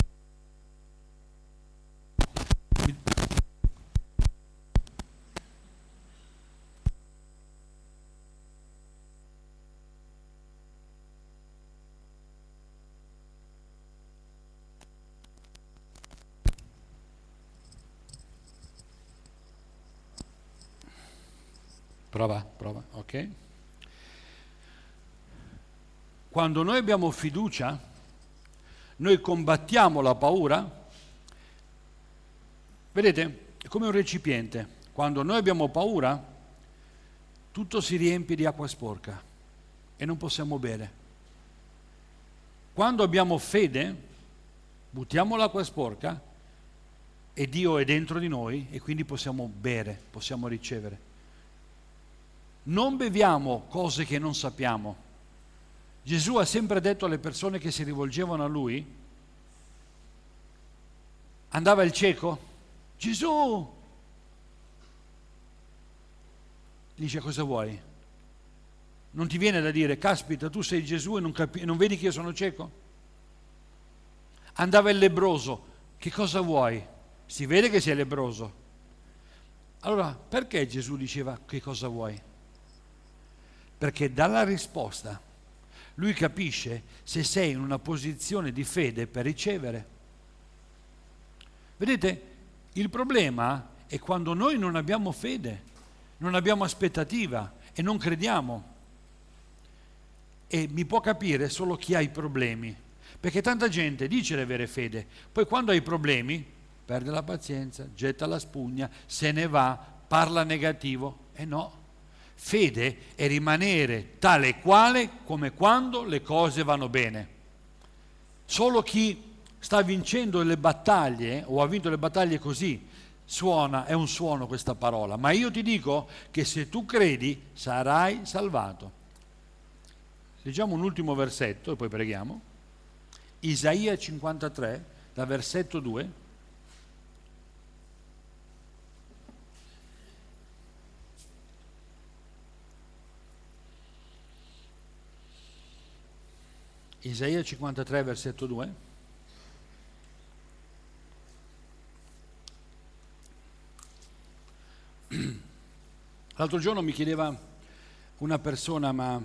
Prova, prova, ok? Quando noi abbiamo fiducia, noi combattiamo la paura. Vedete, è come un recipiente. Quando noi abbiamo paura, tutto si riempie di acqua sporca e non possiamo bere. Quando abbiamo fede, buttiamo l'acqua sporca e Dio è dentro di noi e quindi possiamo bere, possiamo ricevere non beviamo cose che non sappiamo. Gesù ha sempre detto alle persone che si rivolgevano a lui, andava il cieco, Gesù, dice cosa vuoi? Non ti viene da dire, caspita, tu sei Gesù e non, capi- non vedi che io sono cieco? Andava il lebroso, che cosa vuoi? Si vede che sei lebroso. Allora, perché Gesù diceva che cosa vuoi? perché dalla risposta lui capisce se sei in una posizione di fede per ricevere. Vedete, il problema è quando noi non abbiamo fede, non abbiamo aspettativa e non crediamo. E mi può capire solo chi ha i problemi, perché tanta gente dice di avere fede, poi quando ha i problemi perde la pazienza, getta la spugna, se ne va, parla negativo. E eh no, Fede è rimanere tale e quale come quando le cose vanno bene. Solo chi sta vincendo le battaglie eh, o ha vinto le battaglie così, suona, è un suono questa parola, ma io ti dico che se tu credi sarai salvato. Leggiamo un ultimo versetto e poi preghiamo. Isaia 53, da versetto 2. Isaia 53 versetto 2. L'altro giorno mi chiedeva una persona, ma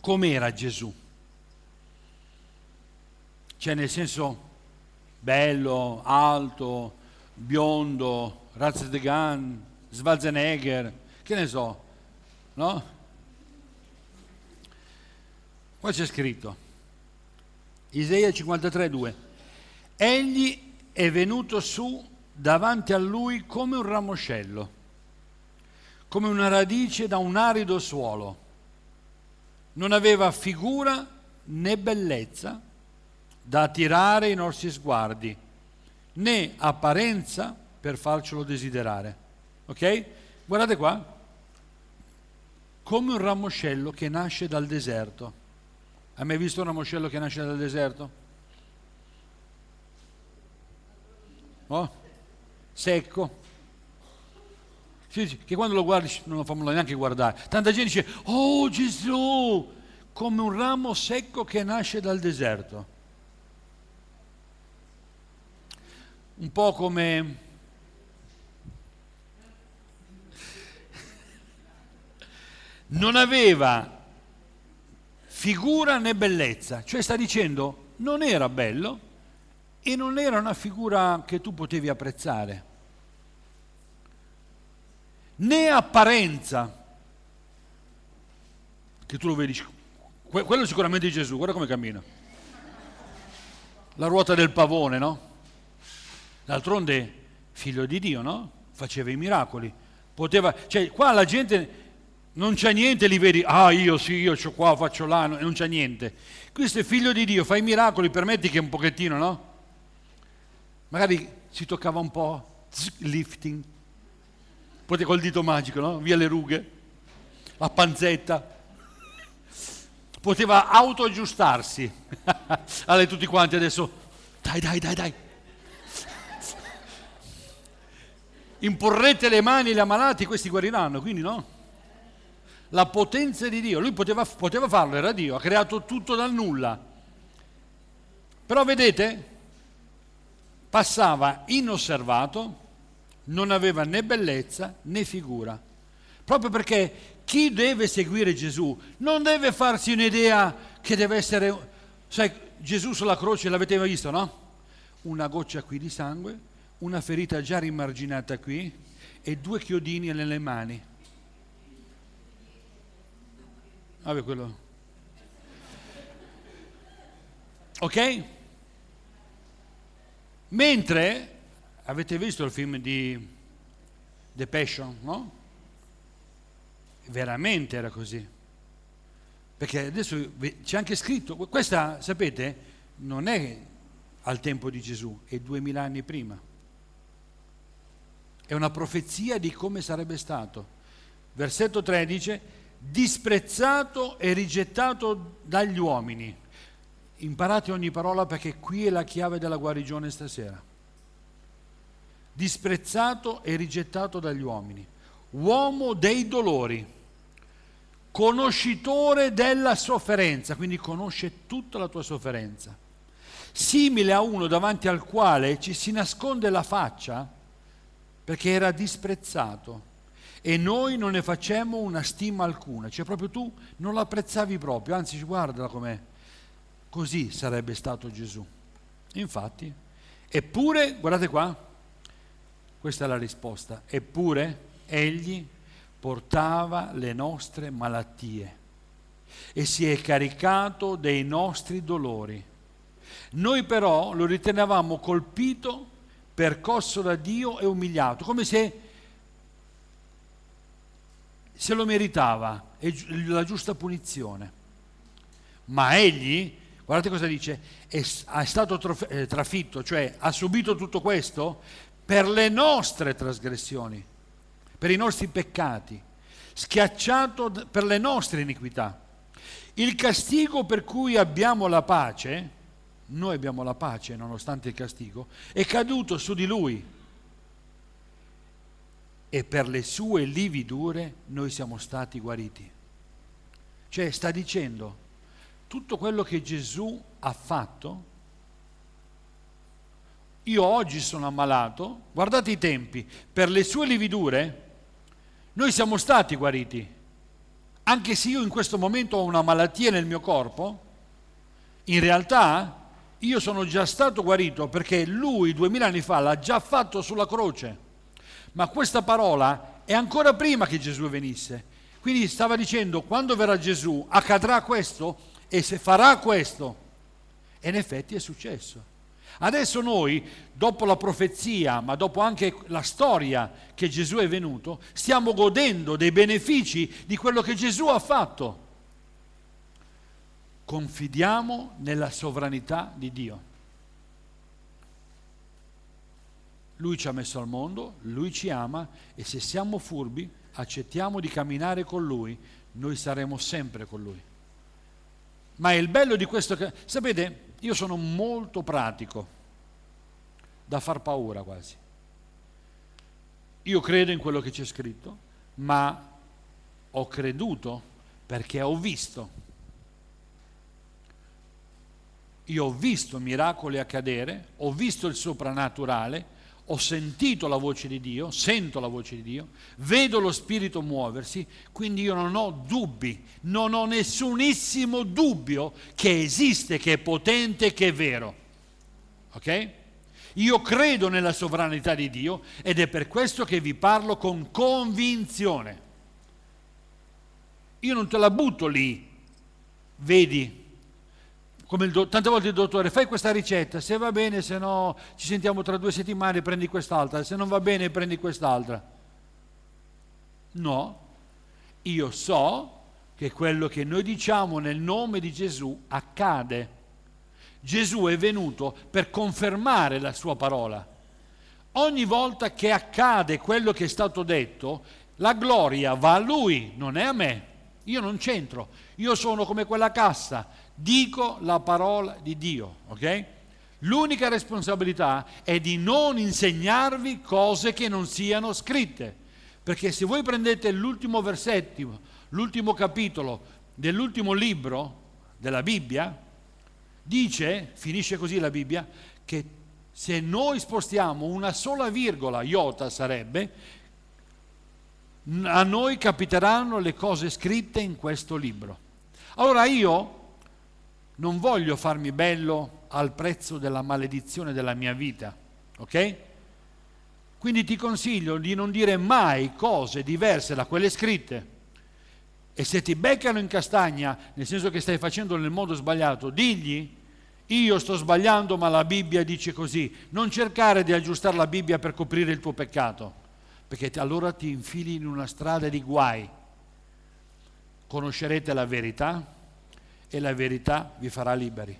com'era Gesù? Cioè nel senso bello, alto, biondo, Ratzedegan, Schwarzenegger, che ne so, no? Qua c'è scritto, Isaia 53,2, egli è venuto su davanti a lui come un ramoscello, come una radice da un arido suolo. Non aveva figura né bellezza da attirare i nostri sguardi, né apparenza per farcelo desiderare. Ok? Guardate qua, come un ramoscello che nasce dal deserto. Hai mai visto un ramoscello che nasce dal deserto? Oh? Secco. Che quando lo guardi non lo fanno neanche guardare. Tanta gente dice, oh Gesù, come un ramo secco che nasce dal deserto. Un po' come... <laughs> Non aveva figura né bellezza, cioè sta dicendo non era bello e non era una figura che tu potevi apprezzare, né apparenza, che tu lo vedi, quello sicuramente di Gesù, guarda come cammina, la ruota del pavone, no? D'altronde figlio di Dio, no? Faceva i miracoli, poteva, cioè qua la gente non c'è niente, li vedi, ah io sì, io ho qua, faccio là, non c'è niente. Questo è figlio di Dio, fai i miracoli, permetti che un pochettino, no? Magari si toccava un po', zzz, lifting, poi col dito magico, no? Via le rughe, la panzetta. Poteva autoaggiustarsi. <laughs> allora tutti quanti adesso, dai, dai, dai, dai. Imporrete le mani agli ammalati, questi guariranno, quindi no? la potenza di Dio. Lui poteva, poteva farlo, era Dio, ha creato tutto dal nulla. Però vedete, passava inosservato, non aveva né bellezza né figura. Proprio perché chi deve seguire Gesù non deve farsi un'idea che deve essere... Sai, Gesù sulla croce l'avete mai visto, no? Una goccia qui di sangue, una ferita già rimarginata qui e due chiodini nelle mani. Vabbè, quello. Ok? Mentre avete visto il film di The Passion, no? Veramente era così. Perché adesso c'è anche scritto, questa, sapete, non è al tempo di Gesù, è duemila anni prima. È una profezia di come sarebbe stato. Versetto 13 dice, disprezzato e rigettato dagli uomini. Imparate ogni parola perché qui è la chiave della guarigione stasera. Disprezzato e rigettato dagli uomini. Uomo dei dolori, conoscitore della sofferenza, quindi conosce tutta la tua sofferenza. Simile a uno davanti al quale ci si nasconde la faccia perché era disprezzato e noi non ne facemmo una stima alcuna, cioè proprio tu non l'apprezzavi proprio, anzi guarda com'è, così sarebbe stato Gesù. Infatti, eppure, guardate qua, questa è la risposta, eppure egli portava le nostre malattie e si è caricato dei nostri dolori. Noi però lo ritenevamo colpito, percosso da Dio e umiliato, come se se lo meritava, e la giusta punizione. Ma egli, guardate cosa dice, è, stato eh, trafitto, cioè ha subito tutto questo per le nostre trasgressioni, per i nostri peccati, schiacciato per le nostre iniquità. Il castigo per cui abbiamo la pace, noi abbiamo la pace nonostante il castigo, è caduto su di lui e per le sue lividure noi siamo stati guariti. Cioè sta dicendo, tutto quello che Gesù ha fatto, io oggi sono ammalato, guardate i tempi, per le sue lividure noi siamo stati guariti. Anche se io in questo momento ho una malattia nel mio corpo, in realtà io sono già stato guarito perché lui duemila anni fa l'ha già fatto sulla croce ma questa parola è ancora prima che Gesù venisse. Quindi stava dicendo, quando verrà Gesù, accadrà questo e se farà questo. E in effetti è successo. Adesso noi, dopo la profezia, ma dopo anche la storia che Gesù è venuto, stiamo godendo dei benefici di quello che Gesù ha fatto. Confidiamo nella sovranità di Dio. Lui ci ha messo al mondo, Lui ci ama e se siamo furbi, accettiamo di camminare con Lui, noi saremo sempre con Lui. Ma il bello di questo che... Sapete, io sono molto pratico, da far paura quasi. Io credo in quello che c'è scritto, ma ho creduto perché ho visto. Io ho visto miracoli accadere, ho visto il soprannaturale, ho sentito la voce di Dio, sento la voce di Dio, vedo lo Spirito muoversi, quindi io non ho dubbi, non ho nessunissimo dubbio che esiste, che è potente, che è vero. Ok? Io credo nella sovranità di Dio ed è per questo che vi parlo con convinzione. Io non te la butto lì, vedi, do, tante volte il dottore, fai questa ricetta, se va bene, se no ci sentiamo tra due settimane, prendi quest'altra, se non va bene, prendi quest'altra. No, io so che quello che noi diciamo nel nome di Gesù accade. Gesù è venuto per confermare la sua parola. Ogni volta che accade quello che è stato detto, la gloria va a lui, non è a me. Io non c'entro, io sono come quella cassa, dico la parola di Dio, ok? L'unica responsabilità è di non insegnarvi cose che non siano scritte, perché se voi prendete l'ultimo versetto, l'ultimo capitolo dell'ultimo libro della Bibbia, dice, finisce così la Bibbia, che se noi spostiamo una sola virgola, iota sarebbe, a noi capiteranno le cose scritte in questo libro. Allora io non voglio farmi bello al prezzo della maledizione della mia vita, ok? Quindi ti consiglio di non dire mai cose diverse da quelle scritte. E se ti beccano in castagna, nel senso che stai facendo nel modo sbagliato, digli, io sto sbagliando ma la Bibbia dice così. Non cercare di aggiustare la Bibbia per coprire il tuo peccato perché allora ti infili in una strada di guai. Conoscerete la verità e la verità vi farà liberi.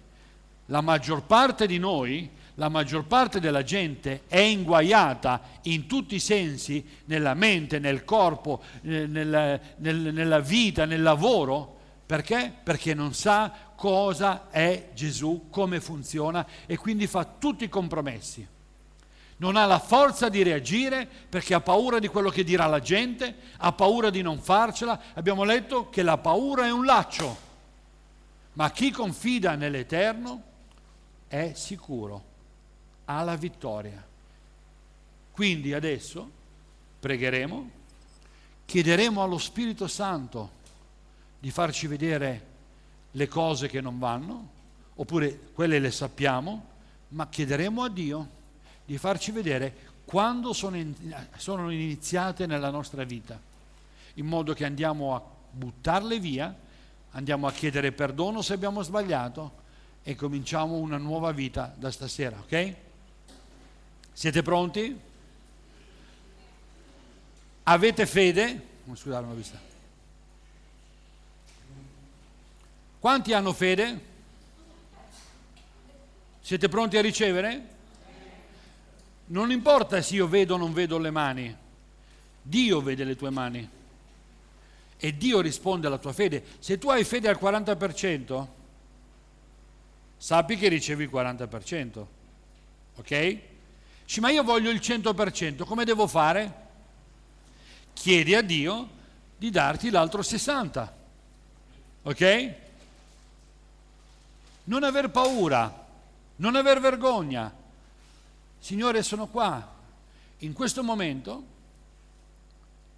La maggior parte di noi, la maggior parte della gente è inguaiata in tutti i sensi, nella mente, nel corpo, eh, nella, nella vita, nel lavoro. Perché? Perché non sa cosa è Gesù, come funziona e quindi fa tutti i compromessi non ha la forza di reagire perché ha paura di quello che dirà la gente, ha paura di non farcela. Abbiamo letto che la paura è un laccio, ma chi confida nell'Eterno è sicuro, ha la vittoria. Quindi adesso pregheremo, chiederemo allo Spirito Santo di farci vedere le cose che non vanno, oppure quelle le sappiamo, ma chiederemo a Dio di farci vedere quando sono, iniziate nella nostra vita, in modo che andiamo a buttarle via, andiamo a chiedere perdono se abbiamo sbagliato e cominciamo una nuova vita da stasera, ok? Siete pronti? Avete fede? Oh, scusate, non ho vista. Quanti hanno fede? Siete pronti a ricevere? Non importa se io vedo o non vedo le mani, Dio vede le tue mani e Dio risponde alla tua fede. Se tu hai fede al 40%, sappi che ricevi il 40%, ok? ma io voglio il 100%, come devo fare? Chiedi a Dio di darti l'altro 60%, ok? Non aver paura, non aver vergogna, Signore, sono qua. In questo momento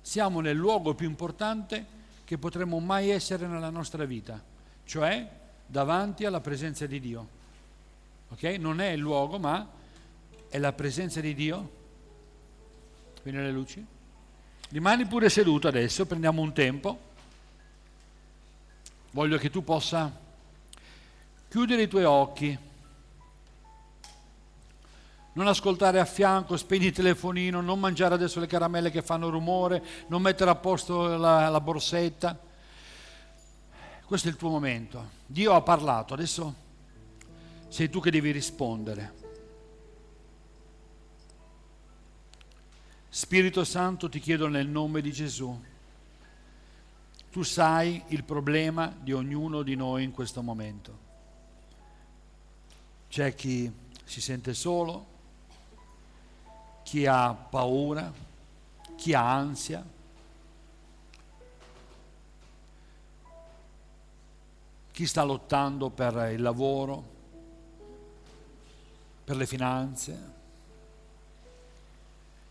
siamo nel luogo più importante che potremmo mai essere nella nostra vita, cioè davanti alla presenza di Dio. Ok? Non è il luogo, ma è la presenza di Dio. Vieni le luci? Rimani pure seduto adesso, prendiamo un tempo. Voglio che tu possa chiudere i tuoi occhi non ascoltare a fianco, spegni il telefonino, non mangiare adesso le caramelle che fanno rumore, non mettere a posto la, la borsetta. Questo è il tuo momento. Dio ha parlato, adesso sei tu che devi rispondere. Spirito Santo ti chiedo nel nome di Gesù, tu sai il problema di ognuno di noi in questo momento. C'è chi si sente solo, chi ha paura, chi ha ansia. Chi sta lottando per il lavoro, per le finanze,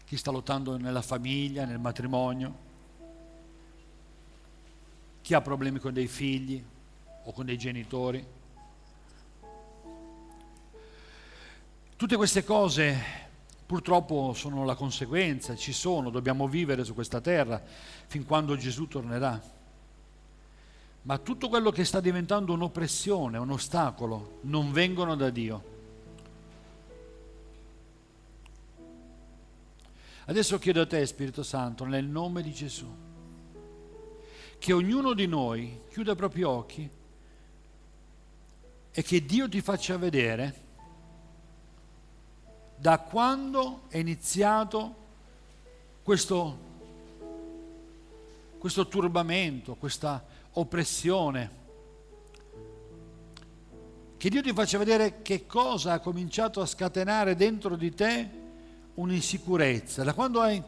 chi sta lottando nella famiglia, nel matrimonio, chi ha problemi con dei figli o con dei genitori. Tutte queste cose purtroppo sono la conseguenza, ci sono, dobbiamo vivere su questa terra fin quando Gesù tornerà. Ma tutto quello che sta diventando un'oppressione, un ostacolo, non vengono da Dio. Adesso chiedo a te, Spirito Santo, nel nome di Gesù, che ognuno di noi chiuda i propri occhi e che Dio ti faccia vedere da quando è iniziato questo, questo turbamento, questa oppressione. Che Dio ti faccia vedere che cosa ha cominciato a scatenare dentro di te un'insicurezza. Da quando hai,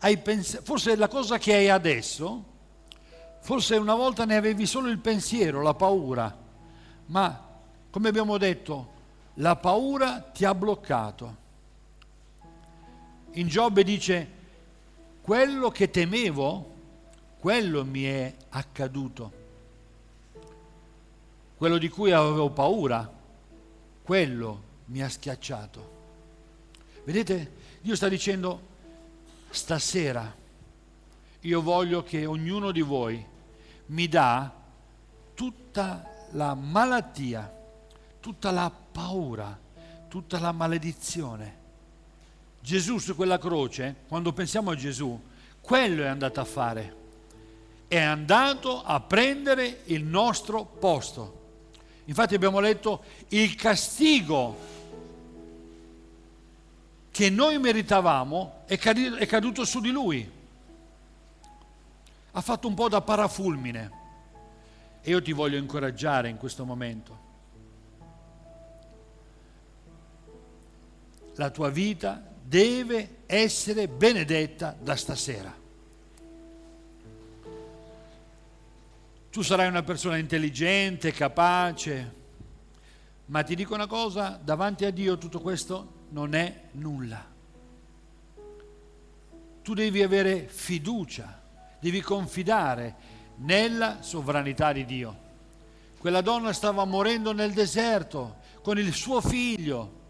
hai pensato, forse la cosa che hai adesso, forse una volta ne avevi solo il pensiero, la paura, ma come abbiamo detto, la paura ti ha bloccato in Giobbe dice, quello che temevo, quello mi è accaduto. Quello di cui avevo paura, quello mi ha schiacciato. Vedete, Dio sta dicendo, stasera io voglio che ognuno di voi mi dà tutta la malattia, tutta la paura, tutta la maledizione Gesù su quella croce, quando pensiamo a Gesù, quello è andato a fare. È andato a prendere il nostro posto. Infatti abbiamo letto il castigo che noi meritavamo è caduto, su di lui. Ha fatto un po' da parafulmine. E io ti voglio incoraggiare in questo momento. La tua vita deve essere benedetta da stasera. Tu sarai una persona intelligente, capace, ma ti dico una cosa, davanti a Dio tutto questo non è nulla. Tu devi avere fiducia, devi confidare nella sovranità di Dio. Quella donna stava morendo nel deserto con il suo figlio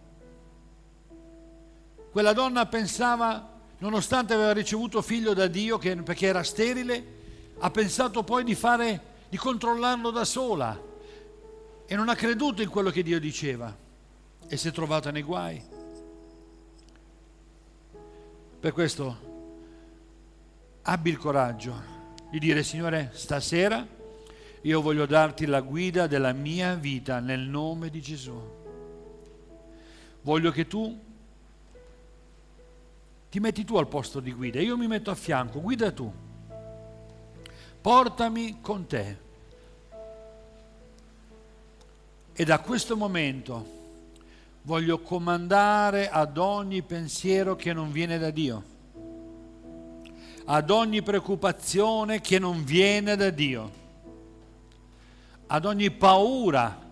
quella donna pensava, nonostante aveva ricevuto figlio da Dio che, perché era sterile, ha pensato poi di, fare, di controllarlo da sola e non ha creduto in quello che Dio diceva e si è trovata nei guai. Per questo abbi il coraggio di dire Signore, stasera io voglio darti la guida della mia vita nel nome di Gesù. Voglio che tu ti metti tu al posto di guida, io mi metto a fianco, guida tu, portami con te. E da questo momento voglio comandare ad ogni pensiero che non viene da Dio, ad ogni preoccupazione che non viene da Dio, ad ogni paura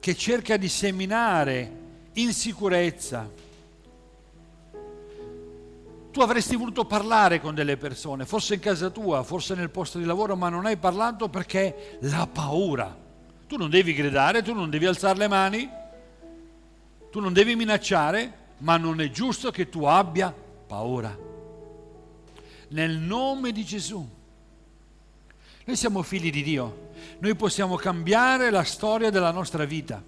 che cerca di seminare insicurezza tu avresti voluto parlare con delle persone, forse in casa tua, forse nel posto di lavoro, ma non hai parlato perché la paura. Tu non devi gridare, tu non devi alzare le mani, tu non devi minacciare, ma non è giusto che tu abbia paura. Nel nome di Gesù. Noi siamo figli di Dio, noi possiamo cambiare la storia della nostra vita.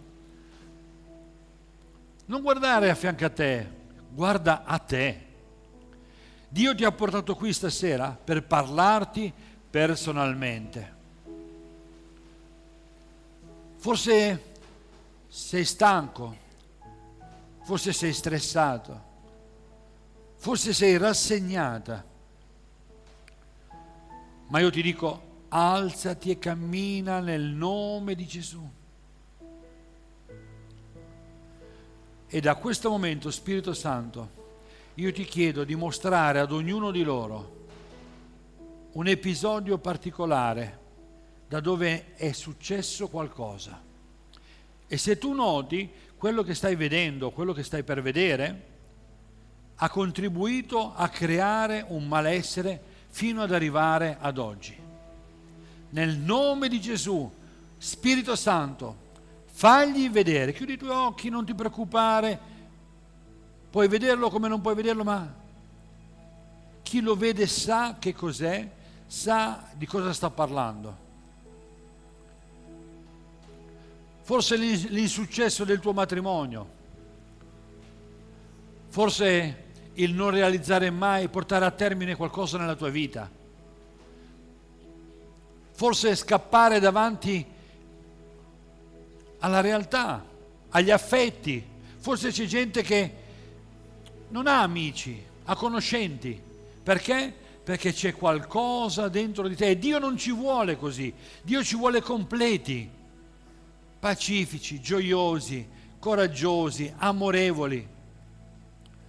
Non guardare a fianco a te, guarda a te Dio ti ha portato qui stasera per parlarti personalmente. Forse sei stanco, forse sei stressato, forse sei rassegnata, ma io ti dico alzati e cammina nel nome di Gesù. E da questo momento Spirito Santo, io ti chiedo di mostrare ad ognuno di loro un episodio particolare da dove è successo qualcosa. E se tu noti quello che stai vedendo, quello che stai per vedere, ha contribuito a creare un malessere fino ad arrivare ad oggi. Nel nome di Gesù, Spirito Santo, fagli vedere, chiudi i tuoi occhi, non ti preoccupare, Puoi vederlo come non puoi vederlo, ma chi lo vede sa che cos'è, sa di cosa sta parlando. Forse l'insuccesso del tuo matrimonio, forse il non realizzare mai, portare a termine qualcosa nella tua vita, forse scappare davanti alla realtà, agli affetti, forse c'è gente che non ha amici, ha conoscenti. Perché? Perché c'è qualcosa dentro di te e Dio non ci vuole così. Dio ci vuole completi, pacifici, gioiosi, coraggiosi, amorevoli.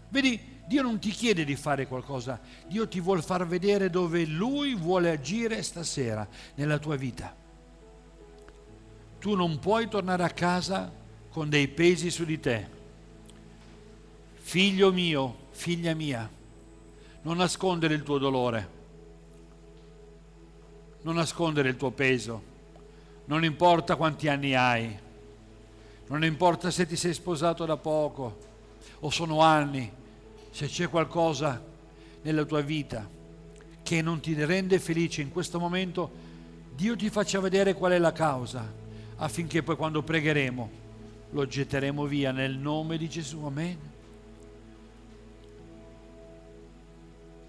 Vedi, Dio non ti chiede di fare qualcosa, Dio ti vuole far vedere dove Lui vuole agire stasera nella tua vita. Tu non puoi tornare a casa con dei pesi su di te figlio mio, figlia mia, non nascondere il tuo dolore, non nascondere il tuo peso, non importa quanti anni hai, non importa se ti sei sposato da poco o sono anni, se c'è qualcosa nella tua vita che non ti rende felice in questo momento, Dio ti faccia vedere qual è la causa, affinché poi quando pregheremo lo getteremo via nel nome di Gesù. Amen.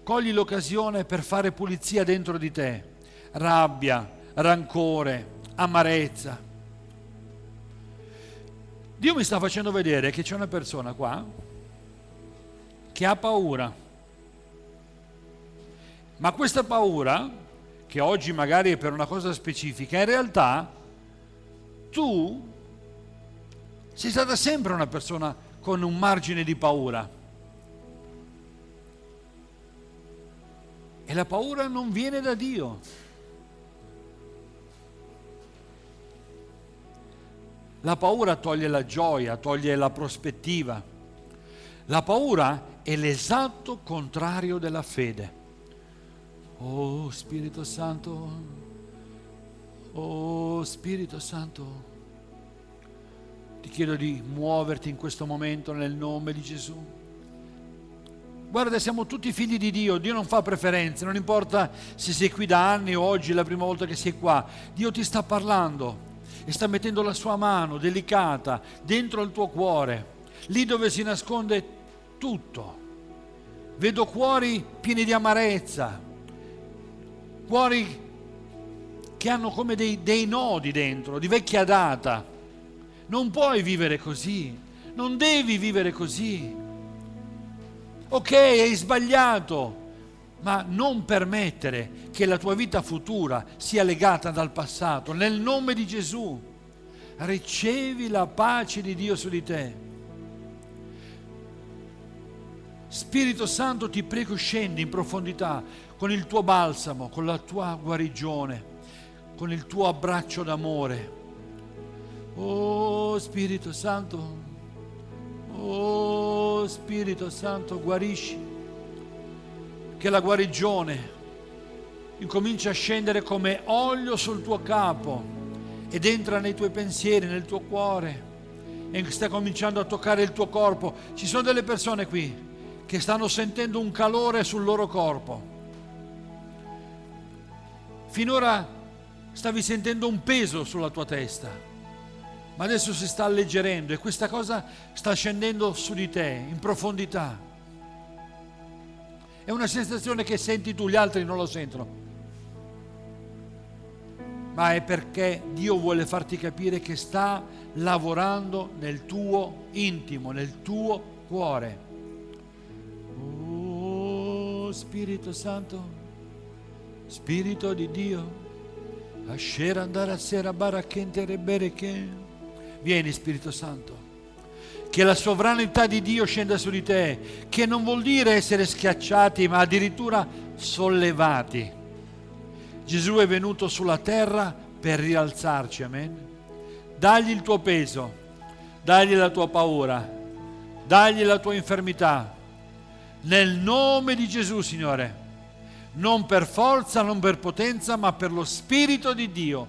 Cogli l'occasione per fare pulizia dentro di te, rabbia, rancore, amarezza. Dio mi sta facendo vedere che c'è una persona qua che ha paura, ma questa paura, che oggi magari è per una cosa specifica, in realtà tu sei stata sempre una persona con un margine di paura. E la paura non viene da Dio. La paura toglie la gioia, toglie la prospettiva. La paura è l'esatto contrario della fede. Oh Spirito Santo, oh Spirito Santo, ti chiedo di muoverti in questo momento nel nome di Gesù. Guarda, siamo tutti figli di Dio, Dio non fa preferenze, non importa se sei qui da anni o oggi è la prima volta che sei qua, Dio ti sta parlando e sta mettendo la sua mano delicata dentro il tuo cuore, lì dove si nasconde tutto. Vedo cuori pieni di amarezza, cuori che hanno come dei, dei nodi dentro, di vecchia data. Non puoi vivere così, non devi vivere così Ok, hai sbagliato, ma non permettere che la tua vita futura sia legata dal passato. Nel nome di Gesù, ricevi la pace di Dio su di te. Spirito Santo, ti prego, scendi in profondità con il tuo balsamo, con la tua guarigione, con il tuo abbraccio d'amore. Oh Spirito Santo, Oh Spirito Santo, guarisci, che la guarigione incomincia a scendere come olio sul tuo capo ed entra nei tuoi pensieri, nel tuo cuore e sta cominciando a toccare il tuo corpo. Ci sono delle persone qui che stanno sentendo un calore sul loro corpo. Finora stavi sentendo un peso sulla tua testa ma adesso si sta alleggerendo e questa cosa sta scendendo su di te in profondità. È una sensazione che senti tu, gli altri non lo sentono. Ma è perché Dio vuole farti capire che sta lavorando nel tuo intimo, nel tuo cuore. Oh Spirito Santo, Spirito di Dio, ascera andare a sera barra che interebere che Vieni Spirito Santo. Che la sovranità di Dio scenda su di te, che non vuol dire essere schiacciati, ma addirittura sollevati. Gesù è venuto sulla terra per rialzarci, amen. Dagli il tuo peso, dagli la tua paura, dagli la tua infermità. Nel nome di Gesù, Signore, non per forza, non per potenza, ma per lo Spirito di Dio,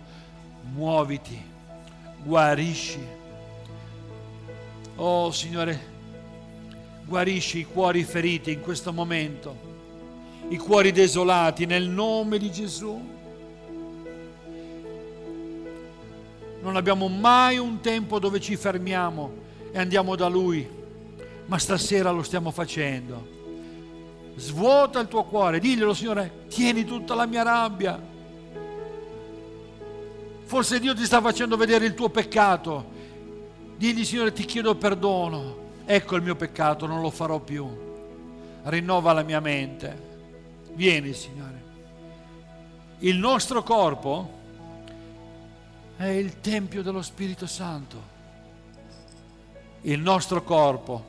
muoviti guarisci. Oh Signore, guarisci i cuori feriti in questo momento, i cuori desolati nel nome di Gesù. Non abbiamo mai un tempo dove ci fermiamo e andiamo da Lui, ma stasera lo stiamo facendo. Svuota il tuo cuore, diglielo Signore, tieni tutta la mia rabbia, Forse Dio ti sta facendo vedere il tuo peccato. Digli, Signore, ti chiedo perdono. Ecco il mio peccato, non lo farò più. Rinnova la mia mente. Vieni, Signore. Il nostro corpo è il Tempio dello Spirito Santo. Il nostro corpo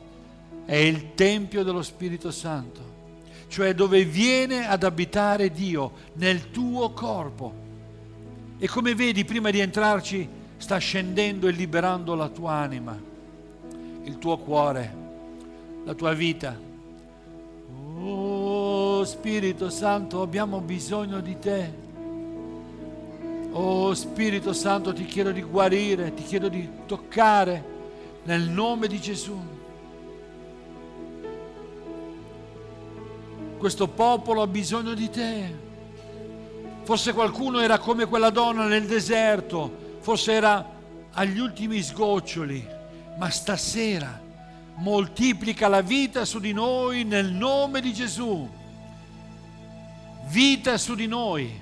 è il Tempio dello Spirito Santo, cioè dove viene ad abitare Dio nel tuo corpo. E come vedi, prima di entrarci, sta scendendo e liberando la tua anima, il tuo cuore, la tua vita. Oh Spirito Santo, abbiamo bisogno di te. Oh Spirito Santo, ti chiedo di guarire, ti chiedo di toccare nel nome di Gesù. Questo popolo ha bisogno di te forse qualcuno era come quella donna nel deserto, forse era agli ultimi sgoccioli, ma stasera moltiplica la vita su di noi nel nome di Gesù. Vita su di noi,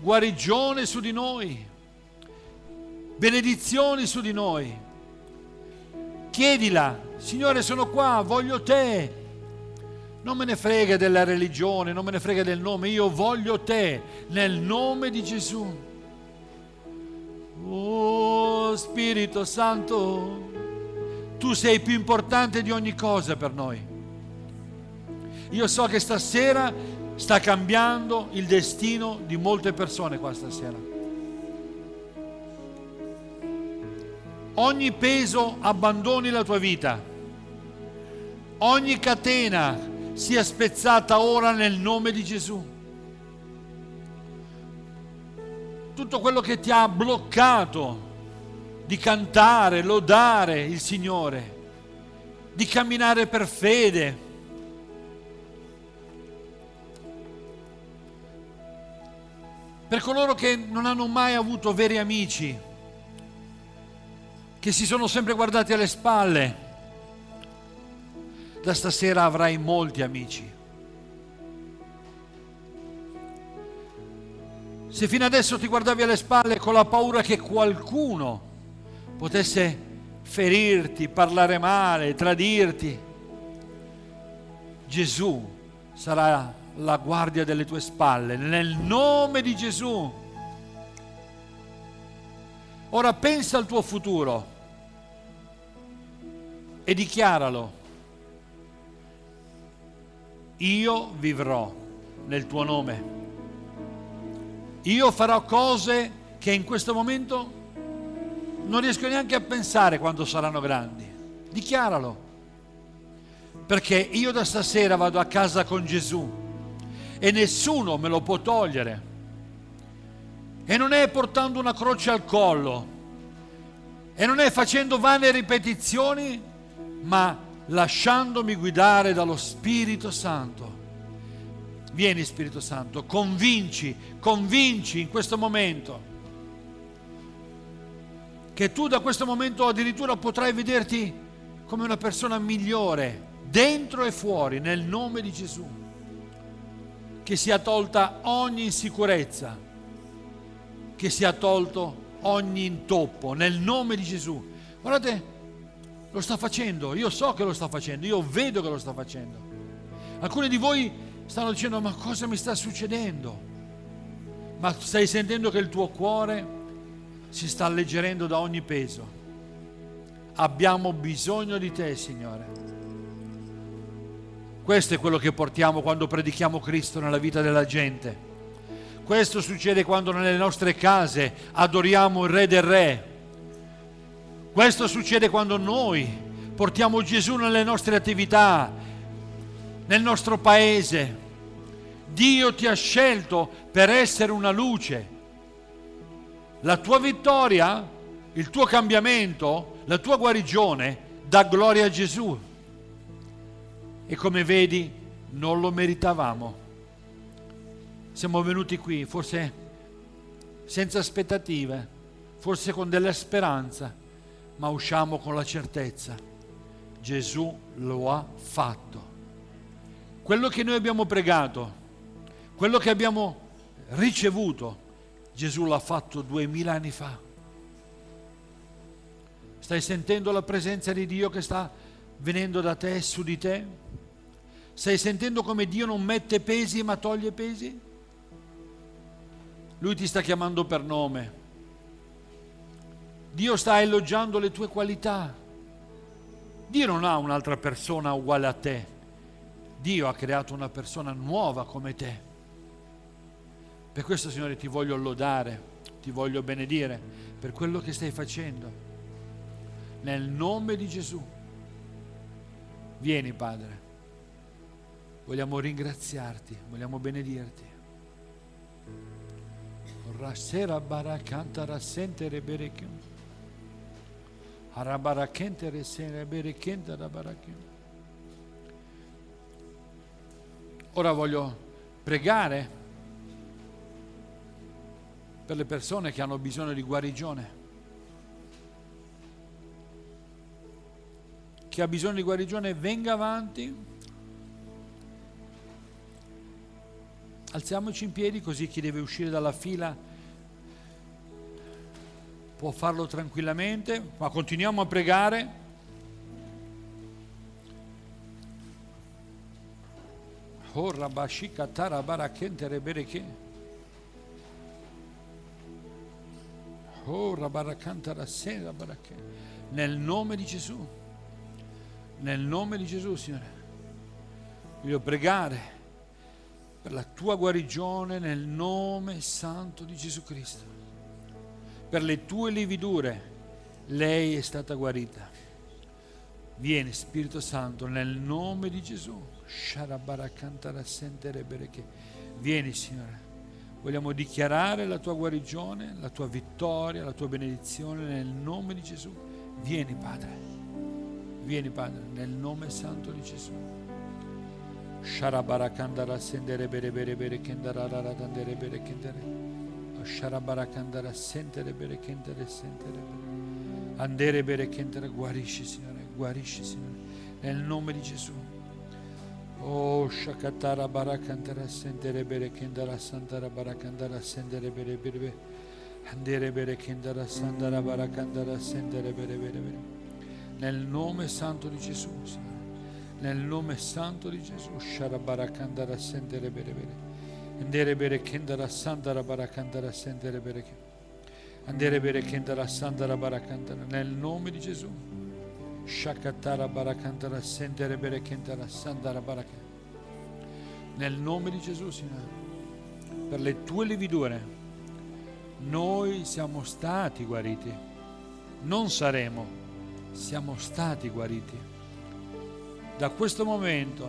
guarigione su di noi, benedizioni su di noi. Chiedila, Signore sono qua, voglio te, non me ne frega della religione, non me ne frega del nome, io voglio te nel nome di Gesù. Oh Spirito Santo, tu sei più importante di ogni cosa per noi. Io so che stasera sta cambiando il destino di molte persone qua stasera. Ogni peso abbandoni la tua vita. Ogni catena sia spezzata ora nel nome di Gesù. Tutto quello che ti ha bloccato di cantare, lodare il Signore, di camminare per fede. Per coloro che non hanno mai avuto veri amici, che si sono sempre guardati alle spalle, da stasera avrai molti amici. Se fino adesso ti guardavi alle spalle con la paura che qualcuno potesse ferirti, parlare male, tradirti, Gesù sarà la guardia delle tue spalle, nel nome di Gesù. Ora pensa al tuo futuro e dichiaralo io vivrò nel tuo nome. Io farò cose che in questo momento non riesco neanche a pensare quando saranno grandi. Dichiaralo. Perché io da stasera vado a casa con Gesù e nessuno me lo può togliere. E non è portando una croce al collo, e non è facendo vane ripetizioni, ma lasciandomi guidare dallo Spirito Santo. Vieni Spirito Santo, convinci, convinci in questo momento che tu da questo momento addirittura potrai vederti come una persona migliore, dentro e fuori, nel nome di Gesù. Che sia tolta ogni insicurezza, che sia tolto ogni intoppo, nel nome di Gesù. Guardate, lo sta facendo, io so che lo sta facendo, io vedo che lo sta facendo. Alcuni di voi stanno dicendo ma cosa mi sta succedendo? Ma stai sentendo che il tuo cuore si sta alleggerendo da ogni peso. Abbiamo bisogno di te, Signore. Questo è quello che portiamo quando predichiamo Cristo nella vita della gente. Questo succede quando nelle nostre case adoriamo il Re del Re questo succede quando noi portiamo Gesù nelle nostre attività, nel nostro paese. Dio ti ha scelto per essere una luce. La tua vittoria, il tuo cambiamento, la tua guarigione dà gloria a Gesù. E come vedi, non lo meritavamo. Siamo venuti qui, forse senza aspettative, forse con della speranza ma usciamo con la certezza. Gesù lo ha fatto. Quello che noi abbiamo pregato, quello che abbiamo ricevuto, Gesù l'ha fatto duemila anni fa. Stai sentendo la presenza di Dio che sta venendo da te su di te? Stai sentendo come Dio non mette pesi ma toglie pesi? Lui ti sta chiamando per nome Dio sta elogiando le tue qualità. Dio non ha un'altra persona uguale a te. Dio ha creato una persona nuova come te. Per questo, Signore, ti voglio lodare, ti voglio benedire per quello che stai facendo. Nel nome di Gesù. Vieni, Padre. Vogliamo ringraziarti, vogliamo benedirti. Rasera barakanta rassente reberechion. Ora voglio pregare per le persone che hanno bisogno di guarigione. Chi ha bisogno di guarigione venga avanti. Alziamoci in piedi così chi deve uscire dalla fila può farlo tranquillamente, ma continuiamo a pregare. Oh, Rabashika Tarabarakente Rebereche. Oh, nel nome di Gesù, nel nome di Gesù, Signore, voglio pregare per la tua guarigione nel nome santo di Gesù Cristo per le tue lividure lei è stata guarita. Vieni Spirito Santo nel nome di Gesù. Vieni Signore. Vogliamo dichiarare la tua guarigione, la tua vittoria, la tua benedizione nel nome di Gesù. Vieni Padre. Vieni Padre nel nome santo di Gesù. Sharabarakandara sendere bere bere bere kendarara tandere bere kendere. Sharabarakandara, sentere bere, kentere, sentere Andere bere, kentere, guarisci Signore, guarisci Signore, nel nome di Gesù. Oh, Shakatara Barakandara, sentere bere, kendara, santara barakandara, sentere bere, bere, Andere bere, kendara, santara barakandara, sentere bere, bere, bere. Nel nome santo di Gesù, Signore. Nel nome santo di Gesù, Sharabarakandara, sentere bere, bere. Andere bere kendara sandara barakandara sendere bere Andere bere kendara sandara barakandara nel nome di Gesù. Shakatara barakandara sendere bere kendara sandara barakandara. Nel nome di Gesù, Signore, per le tue lividure noi siamo stati guariti. Non saremo, siamo stati guariti. Da questo momento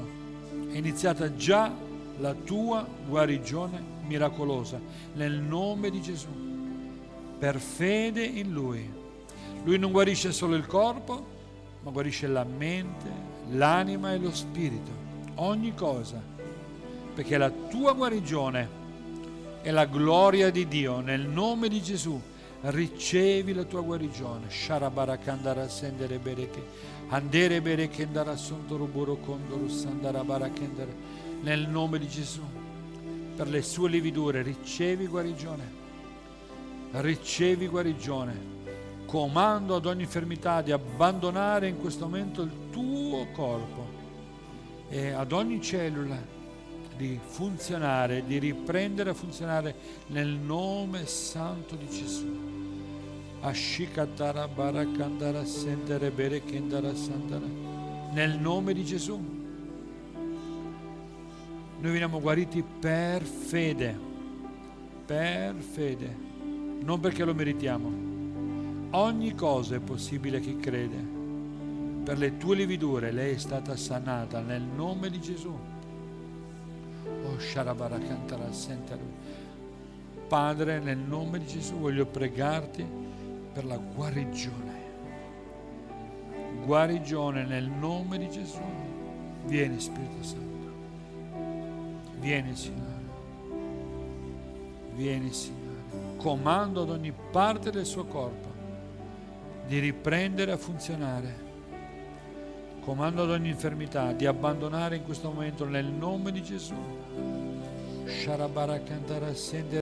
è iniziata già la tua guarigione miracolosa nel nome di Gesù, per fede in Lui. Lui non guarisce solo il corpo, ma guarisce la mente, l'anima e lo spirito, ogni cosa, perché la tua guarigione è la gloria di Dio nel nome di Gesù. Ricevi la tua guarigione. Sharabarakandara sendere bereke. Andere bereke andare assunto ruburo condoro barakendere. Nel nome di Gesù, per le sue lividure, ricevi guarigione. Ricevi guarigione. Comando ad ogni infermità di abbandonare in questo momento il tuo corpo e ad ogni cellula di funzionare, di riprendere a funzionare nel nome santo di Gesù. Ashikatara barakandara sendere bere kendara sandara. Nel nome di Gesù noi veniamo guariti per fede, per fede, non perché lo meritiamo. Ogni cosa è possibile a chi crede. Per le tue lividure lei è stata sanata nel nome di Gesù. Oh Sharabara cantarà, senta lui. Padre, nel nome di Gesù voglio pregarti per la guarigione. Guarigione nel nome di Gesù. Vieni Spirito Santo. Vieni Signore, vieni Signore, comando ad ogni parte del suo corpo di riprendere a funzionare. Comando ad ogni infermità di abbandonare in questo momento nel nome di Gesù. Sharabara cantare a sendere